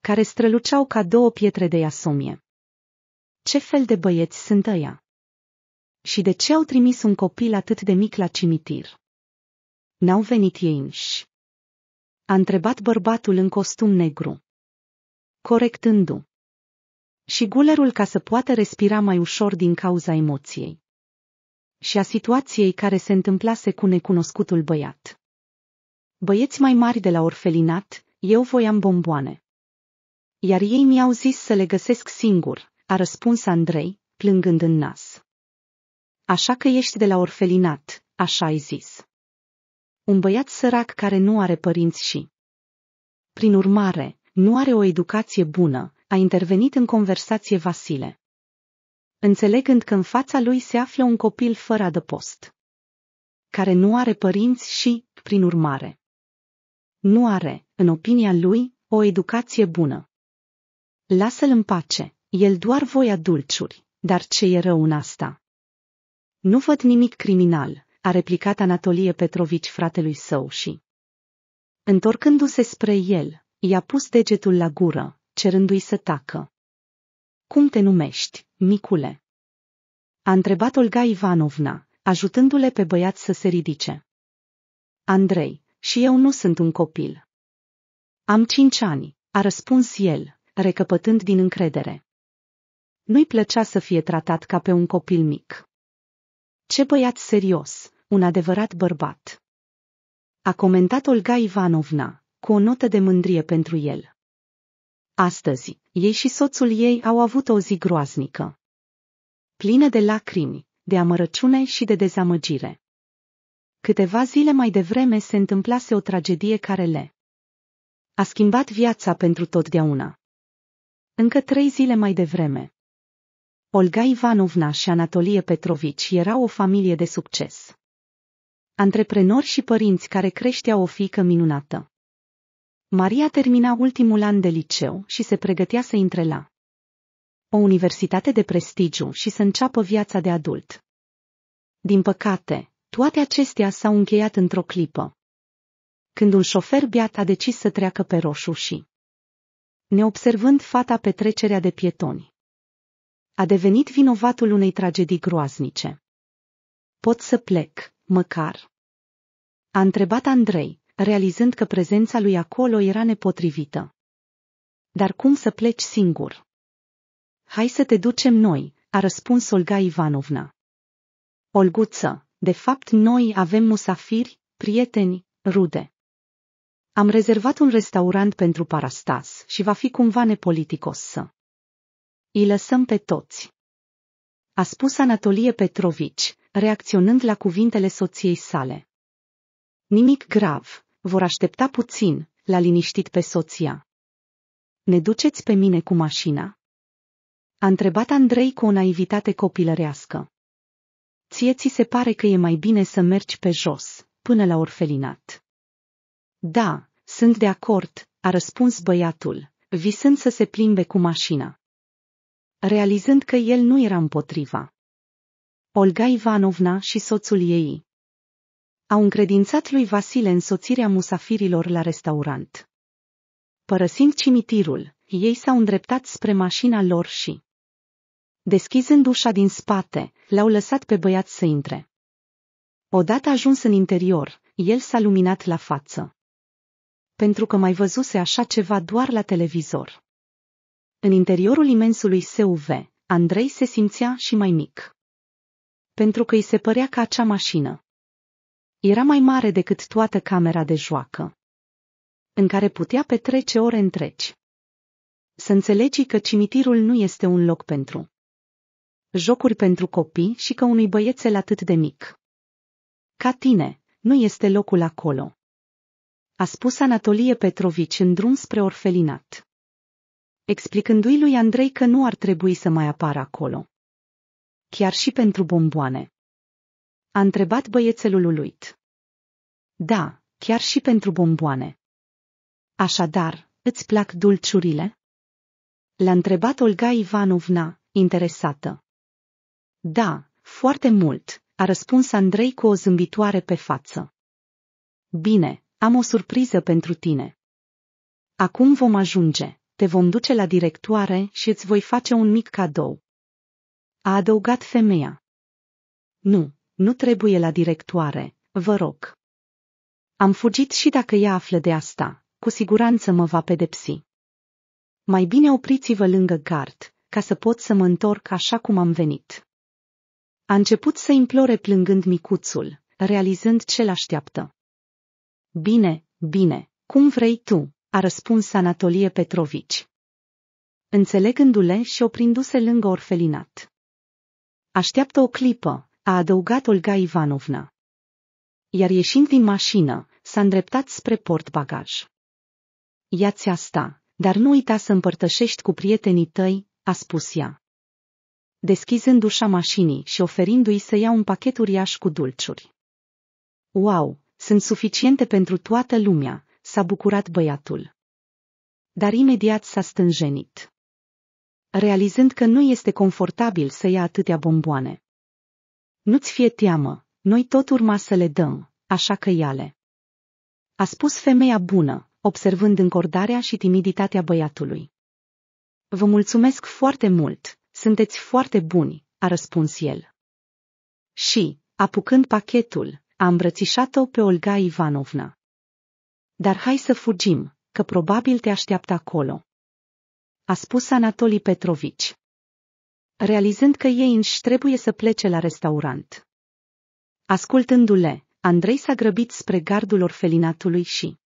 care străluceau ca două pietre de iasomie. Ce fel de băieți sunt ăia? Și de ce au trimis un copil atât de mic la cimitir? N-au venit ei înși. A întrebat bărbatul în costum negru. Corectându. Și gulerul ca să poată respira mai ușor din cauza emoției. Și a situației care se întâmplase cu necunoscutul băiat. Băieți mai mari de la orfelinat, eu voiam bomboane. Iar ei mi-au zis să le găsesc singur, a răspuns Andrei, plângând în nas. Așa că ești de la orfelinat, așa ai zis. Un băiat sărac care nu are părinți și. Prin urmare, nu are o educație bună, a intervenit în conversație Vasile. Înțelegând că în fața lui se află un copil fără adăpost. Care nu are părinți și, prin urmare, nu are, în opinia lui, o educație bună. Lasă-l în pace, el doar voia dulciuri, dar ce e rău în asta? Nu văd nimic criminal, a replicat Anatolie Petrovici fratelui său și... Întorcându-se spre el, i-a pus degetul la gură, cerându-i să tacă. Cum te numești, micule? A întrebat Olga Ivanovna, ajutându-le pe băiat să se ridice. Andrei, și eu nu sunt un copil. Am cinci ani, a răspuns el, recăpătând din încredere. Nu-i plăcea să fie tratat ca pe un copil mic. Ce băiat serios, un adevărat bărbat. A comentat Olga Ivanovna, cu o notă de mândrie pentru el. Astăzi, ei și soțul ei au avut o zi groaznică. Plină de lacrimi, de amărăciune și de dezamăgire. Câteva zile mai devreme se întâmplase o tragedie care le a schimbat viața pentru totdeauna. Încă trei zile mai devreme. Olga Ivanovna și Anatolie Petrovici erau o familie de succes. Antreprenori și părinți care creșteau o fiică minunată. Maria termina ultimul an de liceu și se pregătea să intre la o universitate de prestigiu și să înceapă viața de adult. Din păcate, toate acestea s-au încheiat într-o clipă. Când un șofer beat a decis să treacă pe roșu și neobservând fata petrecerea de pietoni. A devenit vinovatul unei tragedii groaznice. Pot să plec, măcar. A întrebat Andrei, realizând că prezența lui acolo era nepotrivită. Dar cum să pleci singur? Hai să te ducem noi, a răspuns Olga Ivanovna. Olguță, de fapt noi avem musafiri, prieteni, rude. Am rezervat un restaurant pentru Parastas și va fi cumva nepoliticos să. Îi lăsăm pe toți. A spus Anatolie Petrovici, reacționând la cuvintele soției sale. Nimic grav, vor aștepta puțin, l-a liniștit pe soția. Ne duceți pe mine cu mașina? A întrebat Andrei cu o naivitate copilărească. Ție ți se pare că e mai bine să mergi pe jos, până la orfelinat. Da, sunt de acord, a răspuns băiatul, visând să se plimbe cu mașina. Realizând că el nu era împotriva. Olga Ivanovna și soțul ei au încredințat lui Vasile însoțirea musafirilor la restaurant. Părăsind cimitirul, ei s-au îndreptat spre mașina lor și, deschizând ușa din spate, l-au lăsat pe băiat să intre. Odată ajuns în interior, el s-a luminat la față pentru că mai văzuse așa ceva doar la televizor. În interiorul imensului SUV, Andrei se simțea și mai mic. Pentru că îi se părea ca acea mașină. Era mai mare decât toată camera de joacă. În care putea petrece ore întregi. Să înțelegi că cimitirul nu este un loc pentru jocuri pentru copii și că unui băiețel atât de mic. Ca tine, nu este locul acolo a spus Anatolie Petrovici în drum spre orfelinat. Explicându-i lui Andrei că nu ar trebui să mai apară acolo. Chiar și pentru bomboane. A întrebat băiețelul uluit. Da, chiar și pentru bomboane. Așadar, îți plac dulciurile? L-a întrebat Olga Ivanovna, interesată. Da, foarte mult, a răspuns Andrei cu o zâmbitoare pe față. Bine, am o surpriză pentru tine. Acum vom ajunge, te vom duce la directoare și îți voi face un mic cadou. A adăugat femeia. Nu, nu trebuie la directoare, vă rog. Am fugit și dacă ea află de asta, cu siguranță mă va pedepsi. Mai bine opriți-vă lângă gard, ca să pot să mă întorc așa cum am venit. A început să implore plângând micuțul, realizând ce l-așteaptă. Bine, bine, cum vrei tu, a răspuns Anatolie Petrovici. Înțelegându-le și oprindu-se lângă orfelinat. Așteaptă o clipă, a adăugat Olga Ivanovna. Iar ieșind din mașină, s-a îndreptat spre port bagaj. Ia-ți asta, dar nu uita să împărtășești cu prietenii tăi, a spus ea. Deschizând ușa mașinii și oferindu-i să ia un pachet uriaș cu dulciuri. Wow, sunt suficiente pentru toată lumea, s-a bucurat băiatul. Dar imediat s-a stânjenit. Realizând că nu este confortabil să ia atâtea bomboane. Nu-ți fie teamă, noi tot urma să le dăm, așa că iale. A spus femeia bună, observând încordarea și timiditatea băiatului. Vă mulțumesc foarte mult, sunteți foarte buni, a răspuns el. Și, apucând pachetul, a îmbrățișat-o pe Olga Ivanovna. Dar hai să fugim, că probabil te așteaptă acolo. A spus Anatoli Petrovici. Realizând că ei înși trebuie să plece la restaurant. Ascultându-le, Andrei s-a grăbit spre gardul orfelinatului și,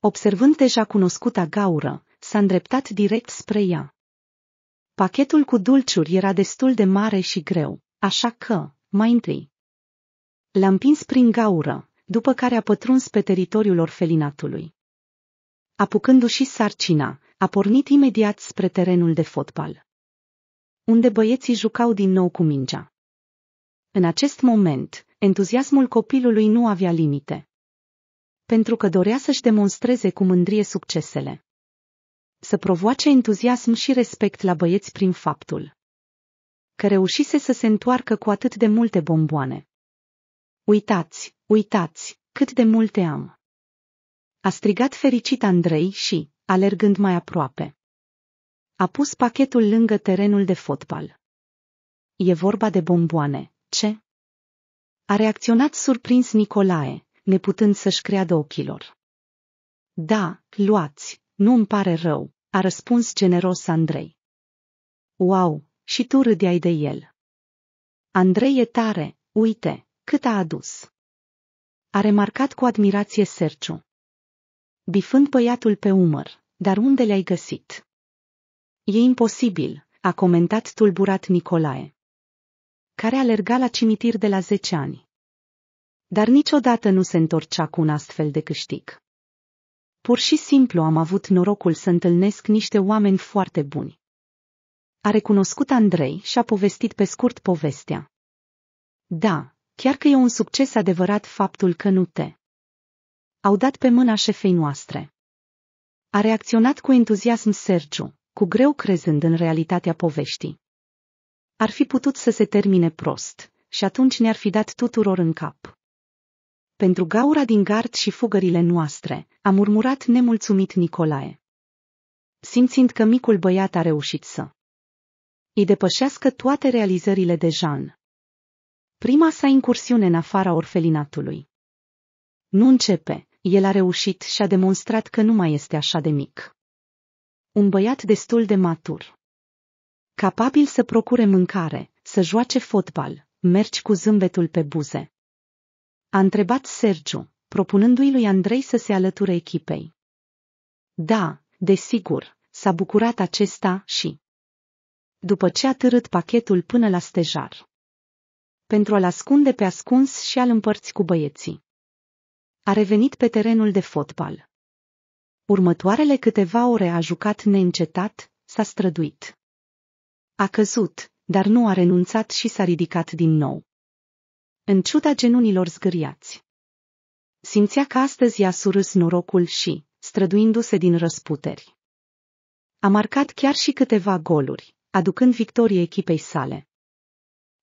observând deja cunoscuta gaură, s-a îndreptat direct spre ea. Pachetul cu dulciuri era destul de mare și greu, așa că, mai întâi, L-a împins prin gaură, după care a pătruns pe teritoriul orfelinatului. Apucându-și sarcina, a pornit imediat spre terenul de fotbal, unde băieții jucau din nou cu mingea. În acest moment, entuziasmul copilului nu avea limite. Pentru că dorea să-și demonstreze cu mândrie succesele. Să provoace entuziasm și respect la băieți prin faptul că reușise să se întoarcă cu atât de multe bomboane. Uitați, uitați, cât de multe am! A strigat fericit Andrei și, alergând mai aproape, a pus pachetul lângă terenul de fotbal. E vorba de bomboane, ce? A reacționat surprins Nicolae, neputând să-și creadă ochilor. Da, luați, nu îmi pare rău, a răspuns generos Andrei. Wow, și tu râdeai de el. Andrei e tare, uite, cât a adus! A remarcat cu admirație Serciu. Bifând păiatul pe umăr, dar unde le-ai găsit? E imposibil, a comentat tulburat Nicolae, care alerga la cimitir de la zece ani. Dar niciodată nu se întorcea cu un astfel de câștig. Pur și simplu am avut norocul să întâlnesc niște oameni foarte buni. A recunoscut Andrei și a povestit pe scurt povestea. Da, Chiar că e un succes adevărat faptul că nu te au dat pe mâna șefei noastre. A reacționat cu entuziasm Sergiu, cu greu crezând în realitatea poveștii. Ar fi putut să se termine prost, și atunci ne-ar fi dat tuturor în cap. Pentru gaura din gard și fugările noastre, a murmurat nemulțumit Nicolae. Simțind că micul băiat a reușit să îi depășească toate realizările de Jean prima sa incursiune în afara orfelinatului. Nu începe, el a reușit și a demonstrat că nu mai este așa de mic. Un băiat destul de matur. Capabil să procure mâncare, să joace fotbal, mergi cu zâmbetul pe buze. A întrebat Sergiu, propunându-i lui Andrei să se alăture echipei. Da, desigur, s-a bucurat acesta și... După ce a târât pachetul până la stejar pentru a-l ascunde pe ascuns și a-l împărți cu băieții. A revenit pe terenul de fotbal. Următoarele câteva ore a jucat neîncetat, s-a străduit. A căzut, dar nu a renunțat și s-a ridicat din nou. În ciuda genunilor zgâriați. Simțea că astăzi i-a surâs norocul și, străduindu-se din răsputeri. A marcat chiar și câteva goluri, aducând victorie echipei sale.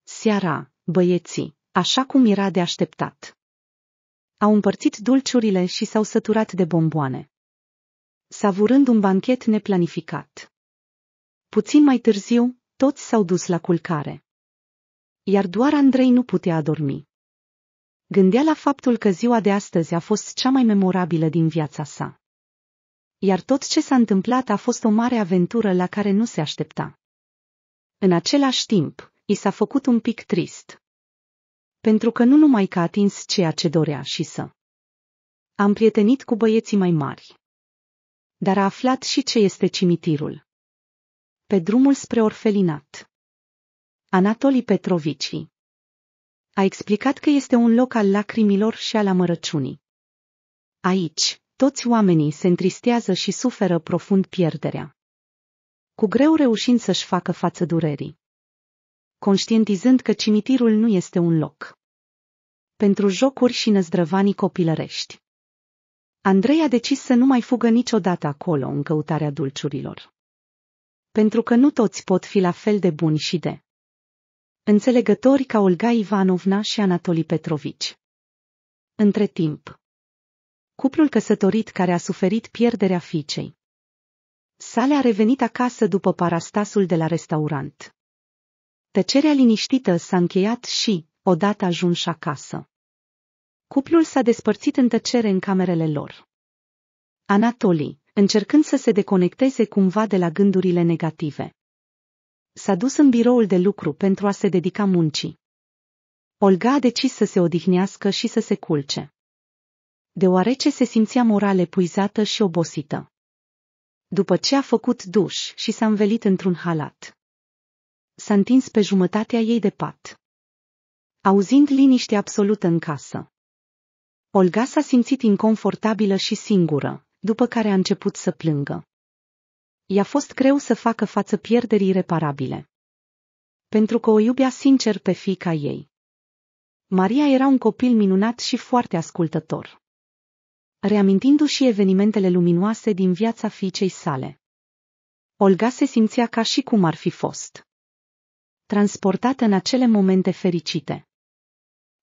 Seara, băieții, așa cum era de așteptat. Au împărțit dulciurile și s-au săturat de bomboane. Savurând un banchet neplanificat. Puțin mai târziu, toți s-au dus la culcare. Iar doar Andrei nu putea adormi. Gândea la faptul că ziua de astăzi a fost cea mai memorabilă din viața sa. Iar tot ce s-a întâmplat a fost o mare aventură la care nu se aștepta. În același timp, i s-a făcut un pic trist. Pentru că nu numai că a atins ceea ce dorea și să. Am prietenit cu băieții mai mari. Dar a aflat și ce este cimitirul. Pe drumul spre orfelinat. Anatoli Petrovici a explicat că este un loc al lacrimilor și al amărăciunii. Aici, toți oamenii se întristează și suferă profund pierderea. Cu greu reușind să-și facă față durerii conștientizând că cimitirul nu este un loc. Pentru jocuri și năzdrăvanii copilărești. Andrei a decis să nu mai fugă niciodată acolo în căutarea dulciurilor. Pentru că nu toți pot fi la fel de buni și de înțelegători ca Olga Ivanovna și Anatoli Petrovici. Între timp, cuplul căsătorit care a suferit pierderea fiicei sale a revenit acasă după parastasul de la restaurant. Tăcerea liniștită s-a încheiat și, odată ajunși acasă. Cuplul s-a despărțit în tăcere în camerele lor. Anatoli, încercând să se deconecteze cumva de la gândurile negative. S-a dus în biroul de lucru pentru a se dedica muncii. Olga a decis să se odihnească și să se culce. Deoarece se simțea moral epuizată și obosită. După ce a făcut duș și s-a învelit într-un halat s-a întins pe jumătatea ei de pat. Auzind liniște absolută în casă, Olga s-a simțit inconfortabilă și singură, după care a început să plângă. I-a fost greu să facă față pierderii reparabile. Pentru că o iubea sincer pe fica ei. Maria era un copil minunat și foarte ascultător. Reamintindu-și evenimentele luminoase din viața fiicei sale, Olga se simțea ca și cum ar fi fost transportată în acele momente fericite.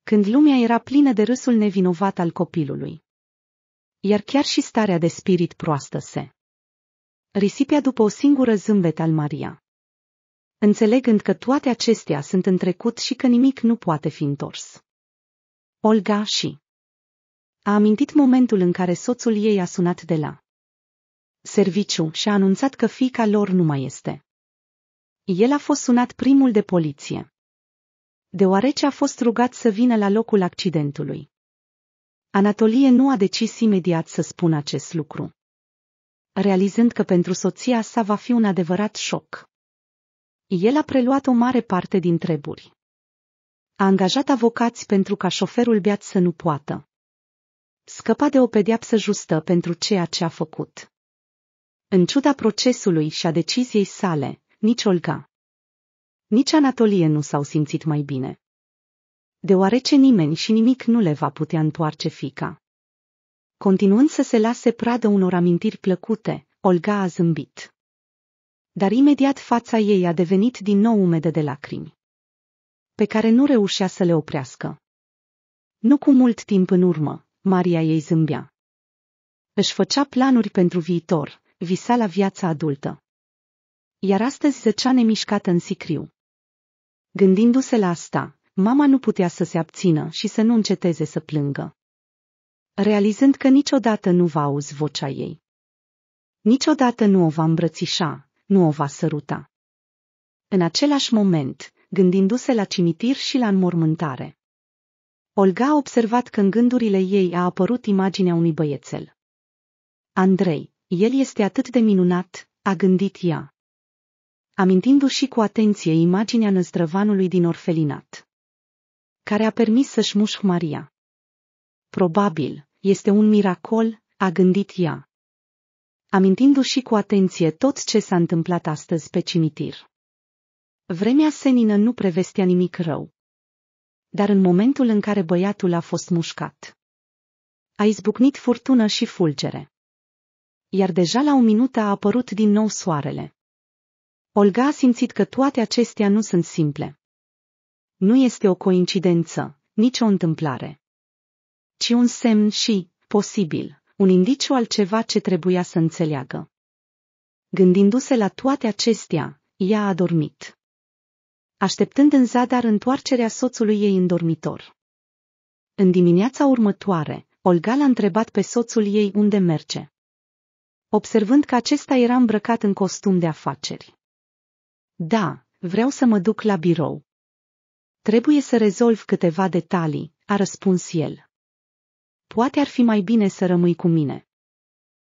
Când lumea era plină de râsul nevinovat al copilului. Iar chiar și starea de spirit proastă se risipea după o singură zâmbet al Maria. Înțelegând că toate acestea sunt în trecut și că nimic nu poate fi întors. Olga și a amintit momentul în care soțul ei a sunat de la serviciu și a anunțat că fiica lor nu mai este el a fost sunat primul de poliție. Deoarece a fost rugat să vină la locul accidentului. Anatolie nu a decis imediat să spună acest lucru. Realizând că pentru soția sa va fi un adevărat șoc. El a preluat o mare parte din treburi. A angajat avocați pentru ca șoferul beat să nu poată scăpa de o pedeapsă justă pentru ceea ce a făcut. În ciuda procesului și a deciziei sale, nici Olga. Nici Anatolie nu s-au simțit mai bine. Deoarece nimeni și nimic nu le va putea întoarce fica. Continuând să se lase pradă unor amintiri plăcute, Olga a zâmbit. Dar imediat fața ei a devenit din nou umedă de lacrimi, pe care nu reușea să le oprească. Nu cu mult timp în urmă, Maria ei zâmbea. Își făcea planuri pentru viitor, visa la viața adultă iar astăzi zăcea nemișcată în sicriu. Gândindu-se la asta, mama nu putea să se abțină și să nu înceteze să plângă. Realizând că niciodată nu va auzi vocea ei. Niciodată nu o va îmbrățișa, nu o va săruta. În același moment, gândindu-se la cimitir și la înmormântare. Olga a observat că în gândurile ei a apărut imaginea unui băiețel. Andrei, el este atât de minunat, a gândit ea, amintindu-și cu atenție imaginea năzdrăvanului din orfelinat, care a permis să-și mușc Maria. Probabil, este un miracol, a gândit ea. Amintindu-și cu atenție tot ce s-a întâmplat astăzi pe cimitir. Vremea senină nu prevestea nimic rău. Dar în momentul în care băiatul a fost mușcat, a izbucnit furtună și fulgere. Iar deja la o minută a apărut din nou soarele. Olga a simțit că toate acestea nu sunt simple. Nu este o coincidență, nici o întâmplare. Ci un semn și, posibil, un indiciu al ceva ce trebuia să înțeleagă. Gândindu-se la toate acestea, ea a dormit. Așteptând în zadar întoarcerea soțului ei în dormitor. În dimineața următoare, Olga l-a întrebat pe soțul ei unde merge. Observând că acesta era îmbrăcat în costum de afaceri. Da, vreau să mă duc la birou. Trebuie să rezolv câteva detalii, a răspuns el. Poate ar fi mai bine să rămâi cu mine.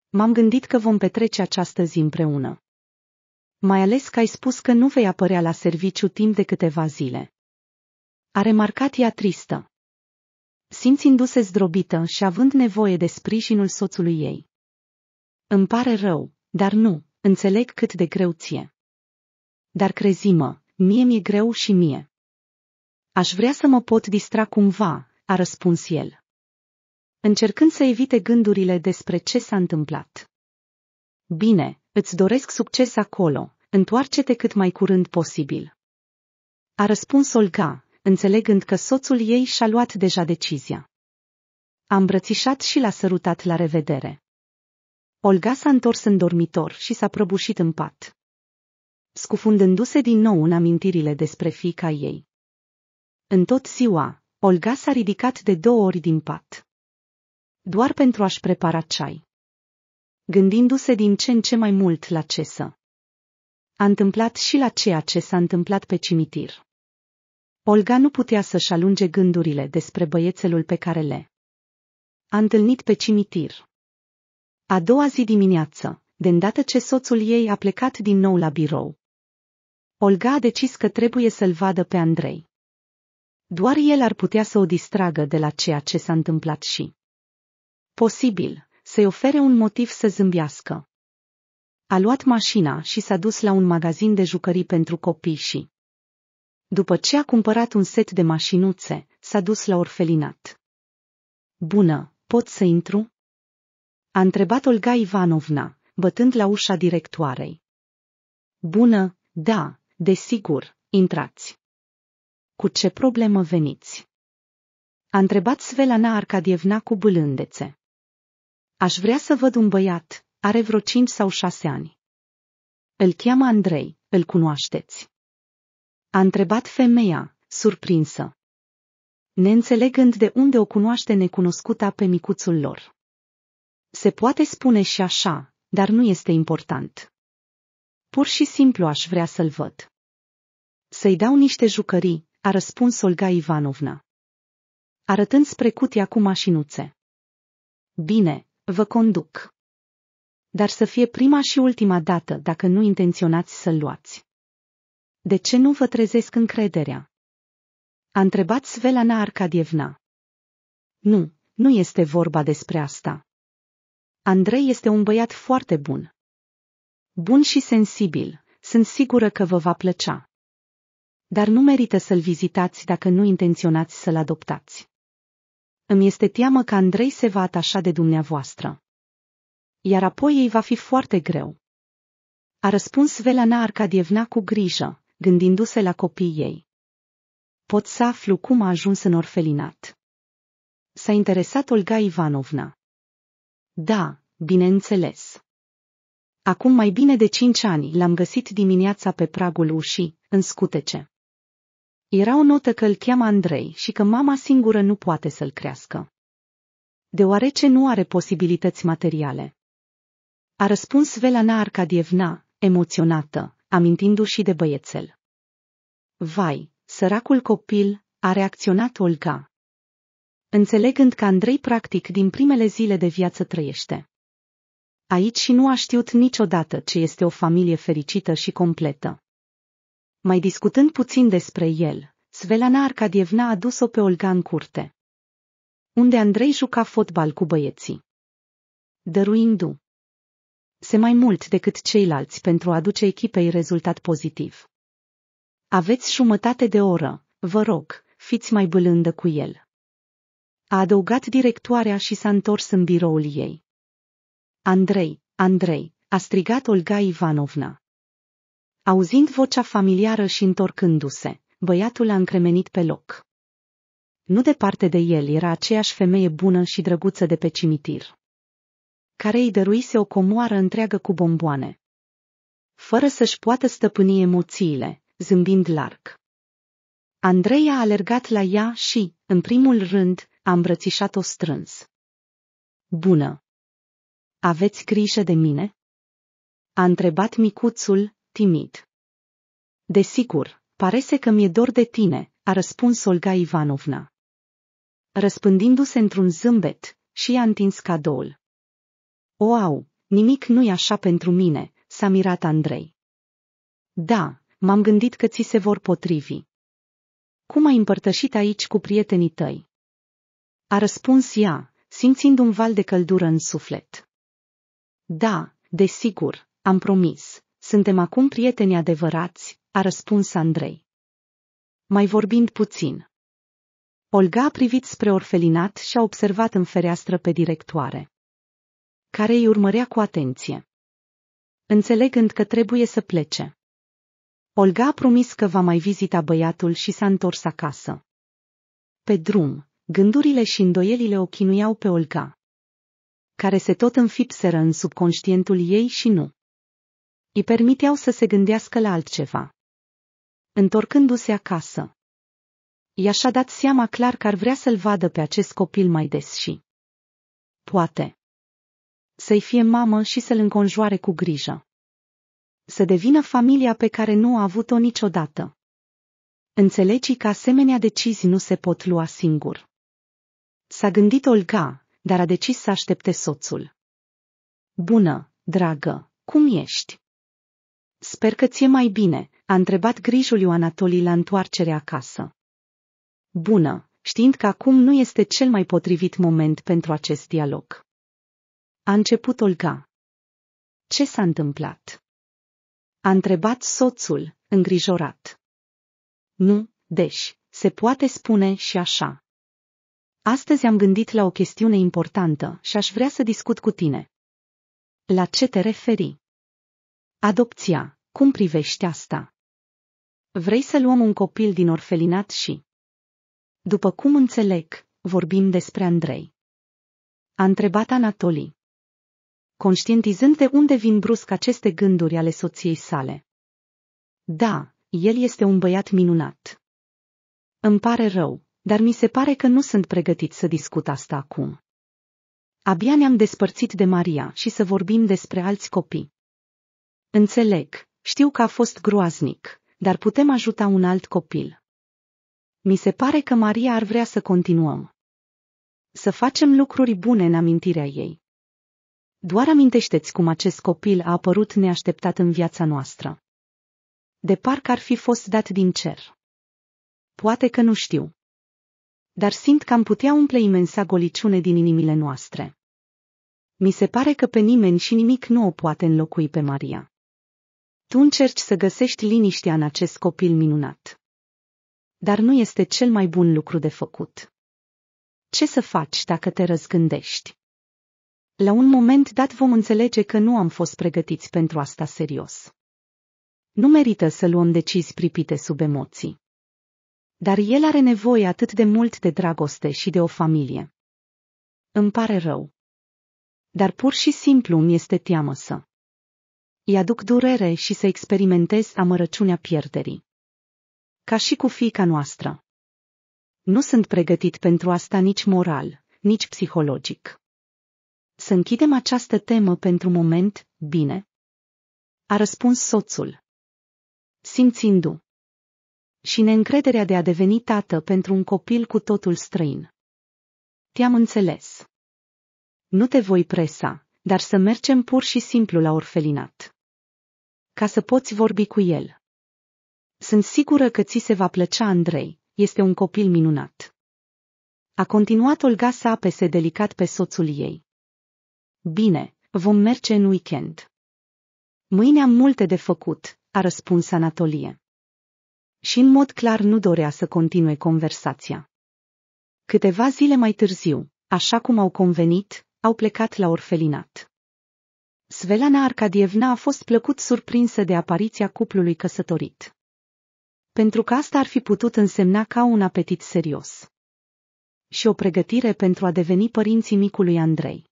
M-am gândit că vom petrece această zi împreună. Mai ales că ai spus că nu vei apărea la serviciu timp de câteva zile. A remarcat ea tristă. Simțindu-se zdrobită și având nevoie de sprijinul soțului ei. Îmi pare rău, dar nu, înțeleg cât de greu ție dar crezi-mă, mie mi-e greu și mie. Aș vrea să mă pot distra cumva, a răspuns el. Încercând să evite gândurile despre ce s-a întâmplat. Bine, îți doresc succes acolo, întoarce-te cât mai curând posibil. A răspuns Olga, înțelegând că soțul ei și-a luat deja decizia. A îmbrățișat și l-a sărutat la revedere. Olga s-a întors în dormitor și s-a prăbușit în pat scufundându-se din nou în amintirile despre fica ei. În tot ziua, Olga s-a ridicat de două ori din pat. Doar pentru a-și prepara ceai. Gândindu-se din ce în ce mai mult la ce să. A întâmplat și la ceea ce s-a întâmplat pe cimitir. Olga nu putea să-și alunge gândurile despre băiețelul pe care le a întâlnit pe cimitir. A doua zi dimineață, de îndată ce soțul ei a plecat din nou la birou, Olga a decis că trebuie să-l vadă pe Andrei. Doar el ar putea să o distragă de la ceea ce s-a întâmplat și. Posibil, să-i ofere un motiv să zâmbească. A luat mașina și s-a dus la un magazin de jucării pentru copii și. După ce a cumpărat un set de mașinuțe, s-a dus la orfelinat. Bună, pot să intru? A întrebat Olga Ivanovna, bătând la ușa directoarei. Bună, da, Desigur, intrați. Cu ce problemă veniți? A întrebat Svelana Arcadievna cu bâlândețe. Aș vrea să văd un băiat, are vreo cinci sau șase ani. Îl cheamă Andrei, îl cunoașteți. A întrebat femeia, surprinsă. Neînțelegând de unde o cunoaște necunoscuta pe micuțul lor. Se poate spune și așa, dar nu este important. Pur și simplu aș vrea să-l văd. Să-i dau niște jucării, a răspuns Olga Ivanovna. Arătând spre cutia cu mașinuțe. Bine, vă conduc. Dar să fie prima și ultima dată dacă nu intenționați să-l luați. De ce nu vă trezesc încrederea? A întrebat Svelana Arcadievna. Nu, nu este vorba despre asta. Andrei este un băiat foarte bun bun și sensibil, sunt sigură că vă va plăcea. Dar nu merită să-l vizitați dacă nu intenționați să-l adoptați. Îmi este teamă că Andrei se va atașa de dumneavoastră. Iar apoi ei va fi foarte greu. A răspuns Velana Arcadievna cu grijă, gândindu-se la copiii ei. Pot să aflu cum a ajuns în orfelinat. S-a interesat Olga Ivanovna. Da, bineînțeles. Acum mai bine de cinci ani l-am găsit dimineața pe pragul ușii, în scutece. Era o notă că îl cheamă Andrei și că mama singură nu poate să-l crească. Deoarece nu are posibilități materiale. A răspuns Velana Arcadievna, emoționată, amintindu-și de băiețel. Vai, săracul copil, a reacționat Olga. Înțelegând că Andrei practic din primele zile de viață trăiește. Aici și nu a știut niciodată ce este o familie fericită și completă. Mai discutând puțin despre el, Svelana Arcadievna a dus-o pe Olga în curte, unde Andrei juca fotbal cu băieții. Dăruindu se mai mult decât ceilalți pentru a aduce echipei rezultat pozitiv. Aveți jumătate de oră, vă rog, fiți mai bâlândă cu el. A adăugat directoarea și s-a întors în biroul ei. Andrei, Andrei, a strigat Olga Ivanovna. Auzind vocea familiară și întorcându-se, băiatul a încremenit pe loc. Nu departe de el era aceeași femeie bună și drăguță de pe cimitir, care îi dăruise o comoară întreagă cu bomboane. Fără să-și poată stăpâni emoțiile, zâmbind larg. Andrei a alergat la ea și, în primul rând, a îmbrățișat-o strâns. Bună! Aveți grijă de mine? A întrebat micuțul, timid. Desigur, parese că mi-e dor de tine, a răspuns Olga Ivanovna. Răspândindu-se într-un zâmbet, și i-a întins cadoul. O au, nimic nu-i așa pentru mine, s-a mirat Andrei. Da, m-am gândit că ți se vor potrivi. Cum ai împărtășit aici cu prietenii tăi? A răspuns ea, simțind un val de căldură în suflet. Da, desigur, am promis, suntem acum prieteni adevărați, a răspuns Andrei. Mai vorbind puțin. Olga a privit spre orfelinat și a observat în fereastră pe directoare, care îi urmărea cu atenție. Înțelegând că trebuie să plece. Olga a promis că va mai vizita băiatul și s-a întors acasă. Pe drum, gândurile și îndoielile o chinuiau pe Olga care se tot înfipseră în subconștientul ei și nu îi permiteau să se gândească la altceva. Întorcându-se acasă, i și-a dat seama clar că ar vrea să-l vadă pe acest copil mai des și poate să-i fie mamă și să-l înconjoare cu grijă. Să devină familia pe care nu a avut-o niciodată. Înțelegi că asemenea decizii nu se pot lua singur. S-a gândit Olga, dar a decis să aștepte soțul. Bună, dragă, cum ești? Sper că ți-e mai bine, a întrebat lui Anatolii la întoarcere acasă. Bună, știind că acum nu este cel mai potrivit moment pentru acest dialog. A început Olga. Ce s-a întâmplat? A întrebat soțul, îngrijorat. Nu, deci, se poate spune și așa. Astăzi am gândit la o chestiune importantă și aș vrea să discut cu tine. La ce te referi? Adopția. Cum privești asta? Vrei să luăm un copil din orfelinat și... După cum înțeleg, vorbim despre Andrei. A întrebat Anatoli. Conștientizând de unde vin brusc aceste gânduri ale soției sale. Da, el este un băiat minunat. Îmi pare rău, dar mi se pare că nu sunt pregătit să discut asta acum. Abia ne-am despărțit de Maria și să vorbim despre alți copii. Înțeleg, știu că a fost groaznic, dar putem ajuta un alt copil. Mi se pare că Maria ar vrea să continuăm. Să facem lucruri bune în amintirea ei. Doar amintește-ți cum acest copil a apărut neașteptat în viața noastră. De parcă ar fi fost dat din cer. Poate că nu știu, dar simt că am putea umple imensa goliciune din inimile noastre. Mi se pare că pe nimeni și nimic nu o poate înlocui pe Maria. Tu încerci să găsești liniștea în acest copil minunat. Dar nu este cel mai bun lucru de făcut. Ce să faci dacă te răzgândești? La un moment dat vom înțelege că nu am fost pregătiți pentru asta serios. Nu merită să luăm decizii pripite sub emoții. Dar el are nevoie atât de mult de dragoste și de o familie. Îmi pare rău. Dar pur și simplu mi este teamă să. I-aduc durere și să experimentez amărăciunea pierderii. Ca și cu fica noastră. Nu sunt pregătit pentru asta nici moral, nici psihologic. Să închidem această temă pentru moment, bine. A răspuns soțul. Simțindu și neîncrederea de a deveni tată pentru un copil cu totul străin. Te-am înțeles. Nu te voi presa, dar să mergem pur și simplu la orfelinat. Ca să poți vorbi cu el. Sunt sigură că ți se va plăcea Andrei, este un copil minunat. A continuat Olga să apese delicat pe soțul ei. Bine, vom merge în weekend. Mâine am multe de făcut, a răspuns Anatolie și în mod clar nu dorea să continue conversația. Câteva zile mai târziu, așa cum au convenit, au plecat la orfelinat. Svelana Arcadievna a fost plăcut surprinsă de apariția cuplului căsătorit. Pentru că asta ar fi putut însemna ca un apetit serios. Și o pregătire pentru a deveni părinții micului Andrei.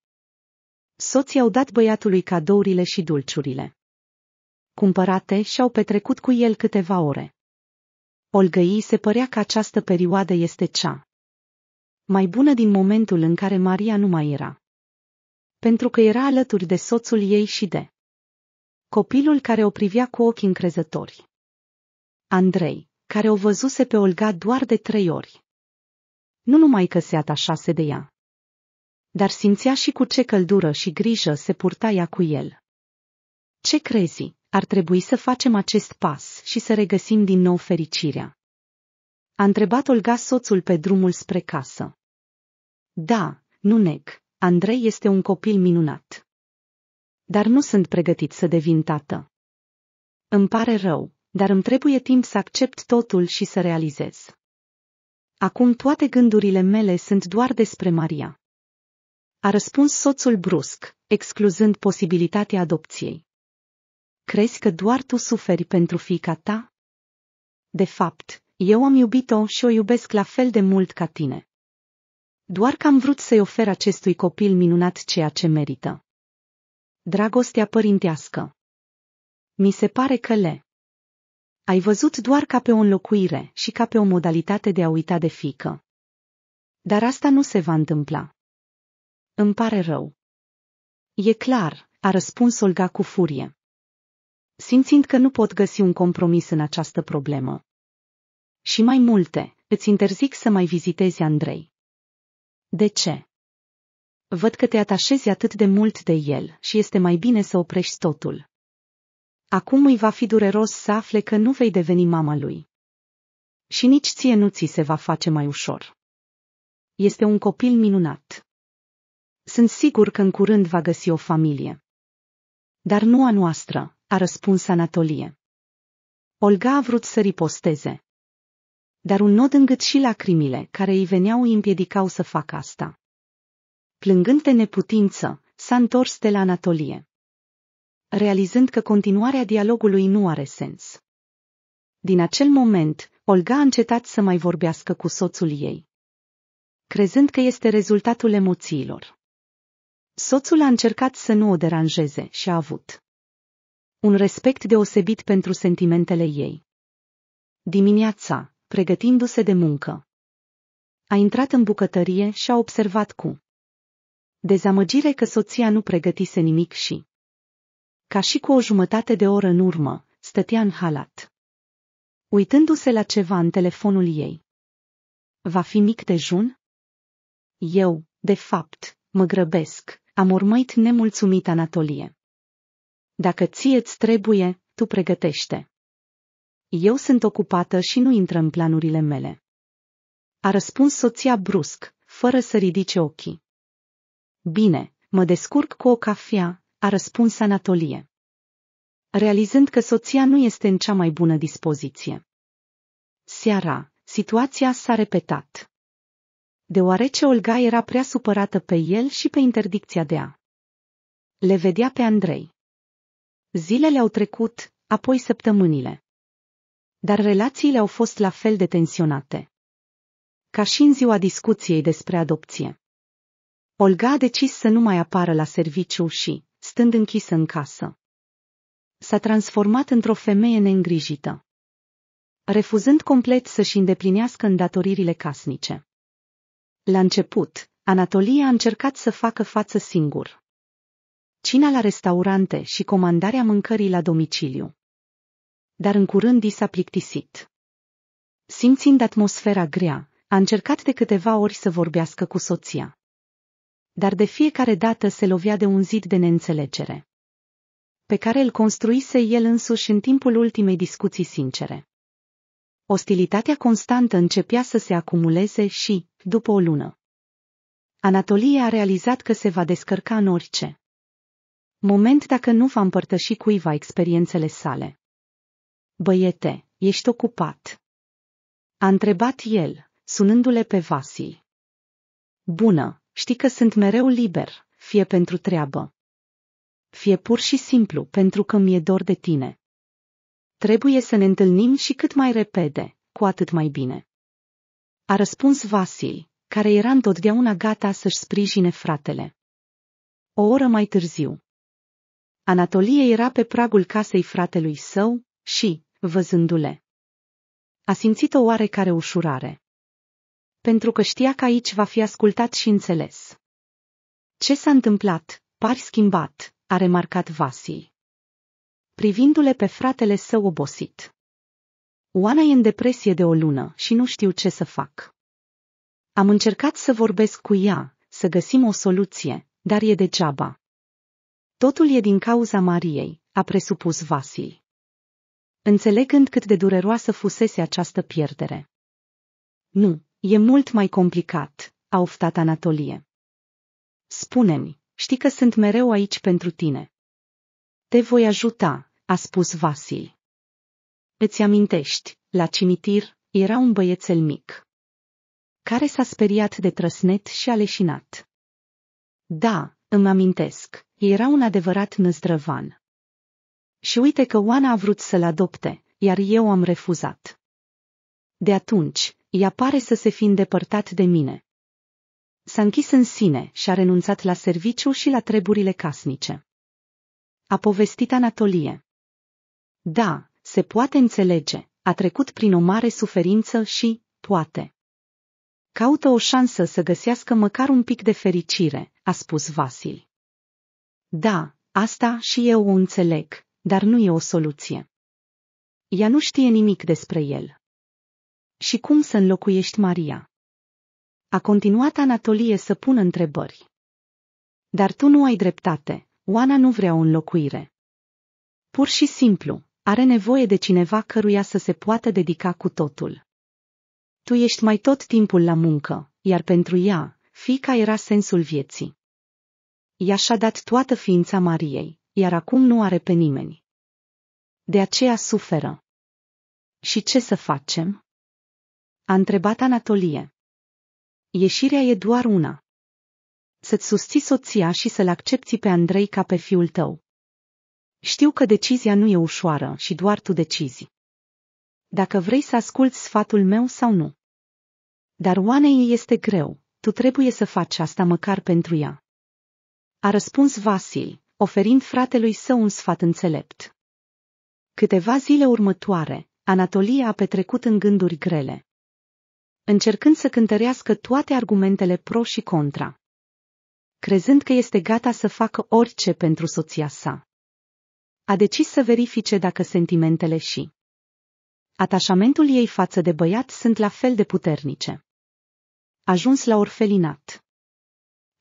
Soții au dat băiatului cadourile și dulciurile. Cumpărate și-au petrecut cu el câteva ore. Olgăii se părea că această perioadă este cea mai bună din momentul în care Maria nu mai era. Pentru că era alături de soțul ei și de copilul care o privea cu ochi încrezători. Andrei, care o văzuse pe Olga doar de trei ori. Nu numai că se atașase de ea, dar simțea și cu ce căldură și grijă se purta ea cu el. Ce crezi, ar trebui să facem acest pas și să regăsim din nou fericirea. A întrebat Olga soțul pe drumul spre casă. Da, nu neg, Andrei este un copil minunat. Dar nu sunt pregătit să devin tată. Îmi pare rău, dar îmi trebuie timp să accept totul și să realizez. Acum toate gândurile mele sunt doar despre Maria. A răspuns soțul brusc, excluzând posibilitatea adopției crezi că doar tu suferi pentru fica ta? De fapt, eu am iubit-o și o iubesc la fel de mult ca tine. Doar că am vrut să-i ofer acestui copil minunat ceea ce merită. Dragostea părintească. Mi se pare că le. Ai văzut doar ca pe o înlocuire și ca pe o modalitate de a uita de fică. Dar asta nu se va întâmpla. Îmi pare rău. E clar, a răspuns Olga cu furie simțind că nu pot găsi un compromis în această problemă. Și mai multe, îți interzic să mai vizitezi Andrei. De ce? Văd că te atașezi atât de mult de el și este mai bine să oprești totul. Acum îi va fi dureros să afle că nu vei deveni mama lui. Și nici ție nu ți se va face mai ușor. Este un copil minunat. Sunt sigur că în curând va găsi o familie. Dar nu a noastră a răspuns Anatolie. Olga a vrut să riposteze. Dar un nod îngât și lacrimile care îi veneau îi împiedicau să facă asta. Plângând de neputință, s-a întors de la Anatolie. Realizând că continuarea dialogului nu are sens. Din acel moment, Olga a încetat să mai vorbească cu soțul ei. Crezând că este rezultatul emoțiilor. Soțul a încercat să nu o deranjeze și a avut un respect deosebit pentru sentimentele ei. Dimineața, pregătindu-se de muncă, a intrat în bucătărie și a observat cu dezamăgire că soția nu pregătise nimic și, ca și cu o jumătate de oră în urmă, stătea în halat. Uitându-se la ceva în telefonul ei. Va fi mic dejun? Eu, de fapt, mă grăbesc, am urmăit nemulțumit Anatolie. Dacă ție-ți trebuie, tu pregătește. Eu sunt ocupată și nu intră în planurile mele. A răspuns soția brusc, fără să ridice ochii. Bine, mă descurc cu o cafea, a răspuns Anatolie. Realizând că soția nu este în cea mai bună dispoziție. Seara, situația s-a repetat. Deoarece Olga era prea supărată pe el și pe interdicția de a. Le vedea pe Andrei. Zilele au trecut, apoi săptămânile. Dar relațiile au fost la fel de tensionate. Ca și în ziua discuției despre adopție. Olga a decis să nu mai apară la serviciu și, stând închisă în casă, s-a transformat într-o femeie neîngrijită, refuzând complet să-și îndeplinească îndatoririle casnice. La început, Anatolia a încercat să facă față singur cina la restaurante și comandarea mâncării la domiciliu. Dar în curând i s-a plictisit. Simțind atmosfera grea, a încercat de câteva ori să vorbească cu soția. Dar de fiecare dată se lovea de un zid de neînțelegere. Pe care îl construise el însuși în timpul ultimei discuții sincere. Ostilitatea constantă începea să se acumuleze și, după o lună, Anatolie a realizat că se va descărca în orice moment dacă nu va împărtăși cuiva experiențele sale. Băiete, ești ocupat. A întrebat el, sunându-le pe Vasil. Bună, știi că sunt mereu liber, fie pentru treabă. Fie pur și simplu pentru că mi-e dor de tine. Trebuie să ne întâlnim și cât mai repede, cu atât mai bine. A răspuns Vasil, care era întotdeauna gata să-și sprijine fratele. O oră mai târziu. Anatolie era pe pragul casei fratelui său și, văzându-le, a simțit o oarecare ușurare. Pentru că știa că aici va fi ascultat și înțeles. Ce s-a întâmplat? Pari schimbat, a remarcat Vasii. Privindu-le pe fratele său obosit. Oana e în depresie de o lună și nu știu ce să fac. Am încercat să vorbesc cu ea, să găsim o soluție, dar e degeaba. Totul e din cauza Mariei, a presupus Vasil. Înțelegând cât de dureroasă fusese această pierdere. Nu, e mult mai complicat, a oftat Anatolie. Spune-mi, știi că sunt mereu aici pentru tine. Te voi ajuta, a spus Vasil. Îți amintești, la cimitir era un băiețel mic. Care s-a speriat de trăsnet și a leșinat. Da, îmi amintesc, era un adevărat năzdrăvan. Și uite că Oana a vrut să-l adopte, iar eu am refuzat. De atunci, ea pare să se fi îndepărtat de mine. S-a închis în sine și a renunțat la serviciu și la treburile casnice. A povestit Anatolie. Da, se poate înțelege, a trecut prin o mare suferință și, poate. Caută o șansă să găsească măcar un pic de fericire, a spus Vasil. Da, asta și eu o înțeleg, dar nu e o soluție. Ea nu știe nimic despre el. Și cum să înlocuiești Maria? A continuat Anatolie să pună întrebări. Dar tu nu ai dreptate, Oana nu vrea o înlocuire. Pur și simplu, are nevoie de cineva căruia să se poată dedica cu totul. Tu ești mai tot timpul la muncă, iar pentru ea, fica era sensul vieții. Ea și-a dat toată ființa Mariei, iar acum nu are pe nimeni. De aceea suferă. Și ce să facem? A întrebat Anatolie. Ieșirea e doar una. Să-ți susții soția și să-l accepti pe Andrei ca pe fiul tău. Știu că decizia nu e ușoară și doar tu decizi. Dacă vrei să asculți sfatul meu sau nu. Dar oanei este greu, tu trebuie să faci asta măcar pentru ea a răspuns Vasil, oferind fratelui său un sfat înțelept. Câteva zile următoare, Anatolie a petrecut în gânduri grele. Încercând să cântărească toate argumentele pro și contra. Crezând că este gata să facă orice pentru soția sa. A decis să verifice dacă sentimentele și atașamentul ei față de băiat sunt la fel de puternice. Ajuns la orfelinat.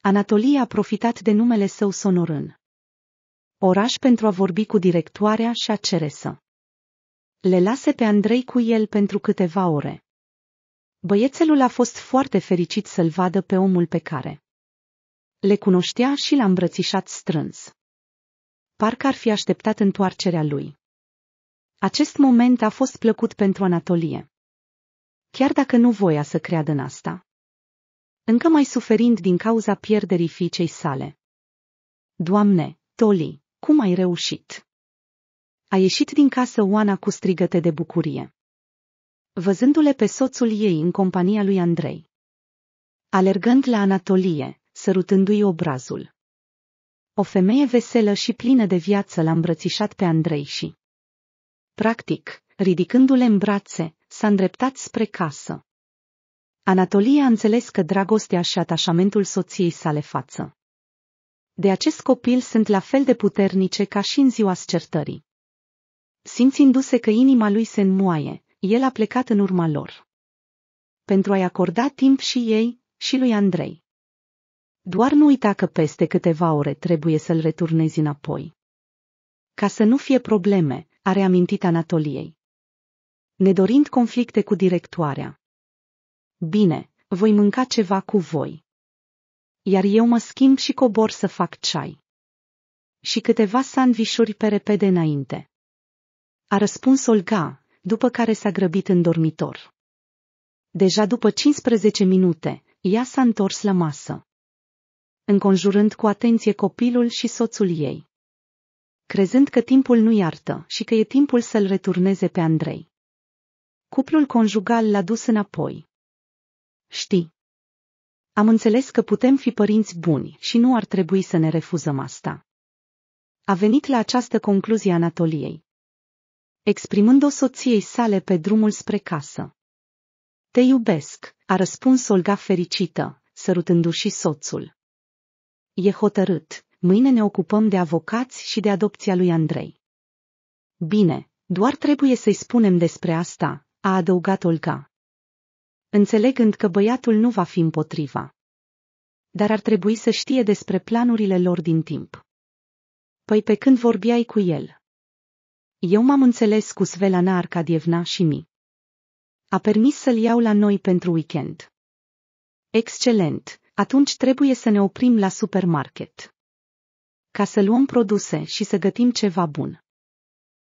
Anatolie a profitat de numele său sonorân. Oraș pentru a vorbi cu directoarea și a cere să le lase pe Andrei cu el pentru câteva ore. Băiețelul a fost foarte fericit să-l vadă pe omul pe care le cunoștea și l-a îmbrățișat strâns. Parcă ar fi așteptat întoarcerea lui. Acest moment a fost plăcut pentru Anatolie. Chiar dacă nu voia să creadă în asta încă mai suferind din cauza pierderii fiicei sale. Doamne, Toli, cum ai reușit? A ieșit din casă Oana cu strigăte de bucurie. Văzându-le pe soțul ei în compania lui Andrei. Alergând la Anatolie, sărutându-i obrazul. O femeie veselă și plină de viață l-a îmbrățișat pe Andrei și, practic, ridicându-le în brațe, s-a îndreptat spre casă. Anatolie a înțeles că dragostea și atașamentul soției sale față. De acest copil sunt la fel de puternice ca și în ziua scertării. Simțindu-se că inima lui se înmoaie, el a plecat în urma lor. Pentru a-i acorda timp și ei, și lui Andrei. Doar nu uita că peste câteva ore trebuie să-l returnezi înapoi. Ca să nu fie probleme, a reamintit Anatoliei. Nedorind conflicte cu directoarea, Bine, voi mânca ceva cu voi. Iar eu mă schimb și cobor să fac ceai. Și câteva sandvișuri pe repede înainte. A răspuns Olga, după care s-a grăbit în dormitor. Deja după 15 minute, ea s-a întors la masă. Înconjurând cu atenție copilul și soțul ei. Crezând că timpul nu iartă și că e timpul să-l returneze pe Andrei. Cuplul conjugal l-a dus înapoi. Știi. Am înțeles că putem fi părinți buni și nu ar trebui să ne refuzăm asta. A venit la această concluzie Anatoliei, exprimând-o soției sale pe drumul spre casă. Te iubesc, a răspuns Olga fericită, sărutându-și soțul. E hotărât, mâine ne ocupăm de avocați și de adopția lui Andrei. Bine, doar trebuie să-i spunem despre asta, a adăugat Olga înțelegând că băiatul nu va fi împotriva. Dar ar trebui să știe despre planurile lor din timp. Păi pe când vorbeai cu el? Eu m-am înțeles cu Svelana Arcadievna și mi. A permis să-l iau la noi pentru weekend. Excelent, atunci trebuie să ne oprim la supermarket. Ca să luăm produse și să gătim ceva bun.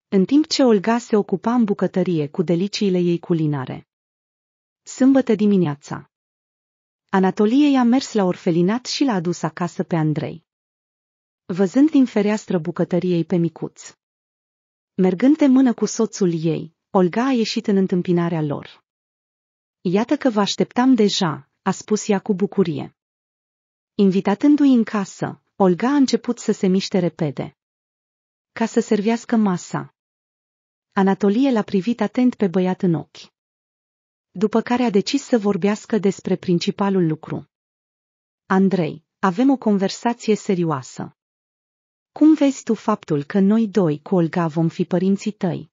În timp ce Olga se ocupa în bucătărie cu deliciile ei culinare, Sâmbătă dimineața. Anatolie i-a mers la orfelinat și l-a adus acasă pe Andrei. Văzând din fereastră bucătăriei pe micuț. Mergând de mână cu soțul ei, Olga a ieșit în întâmpinarea lor. Iată că vă așteptam deja, a spus ea cu bucurie. Invitatându-i în casă, Olga a început să se miște repede. Ca să servească masa. Anatolie l-a privit atent pe băiat în ochi după care a decis să vorbească despre principalul lucru. Andrei, avem o conversație serioasă. Cum vezi tu faptul că noi doi cu Olga vom fi părinții tăi?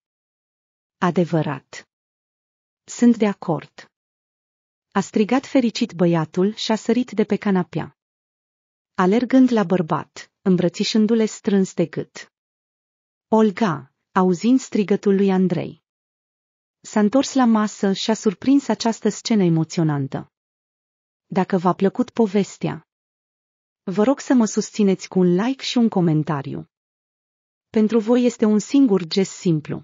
Adevărat. Sunt de acord. A strigat fericit băiatul și a sărit de pe canapea. Alergând la bărbat, îmbrățișându-le strâns de gât. Olga, auzind strigătul lui Andrei. S-a întors la masă și a surprins această scenă emoționantă. Dacă v-a plăcut povestea, vă rog să mă susțineți cu un like și un comentariu. Pentru voi este un singur gest simplu.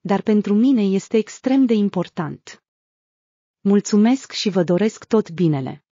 Dar pentru mine este extrem de important. Mulțumesc și vă doresc tot binele!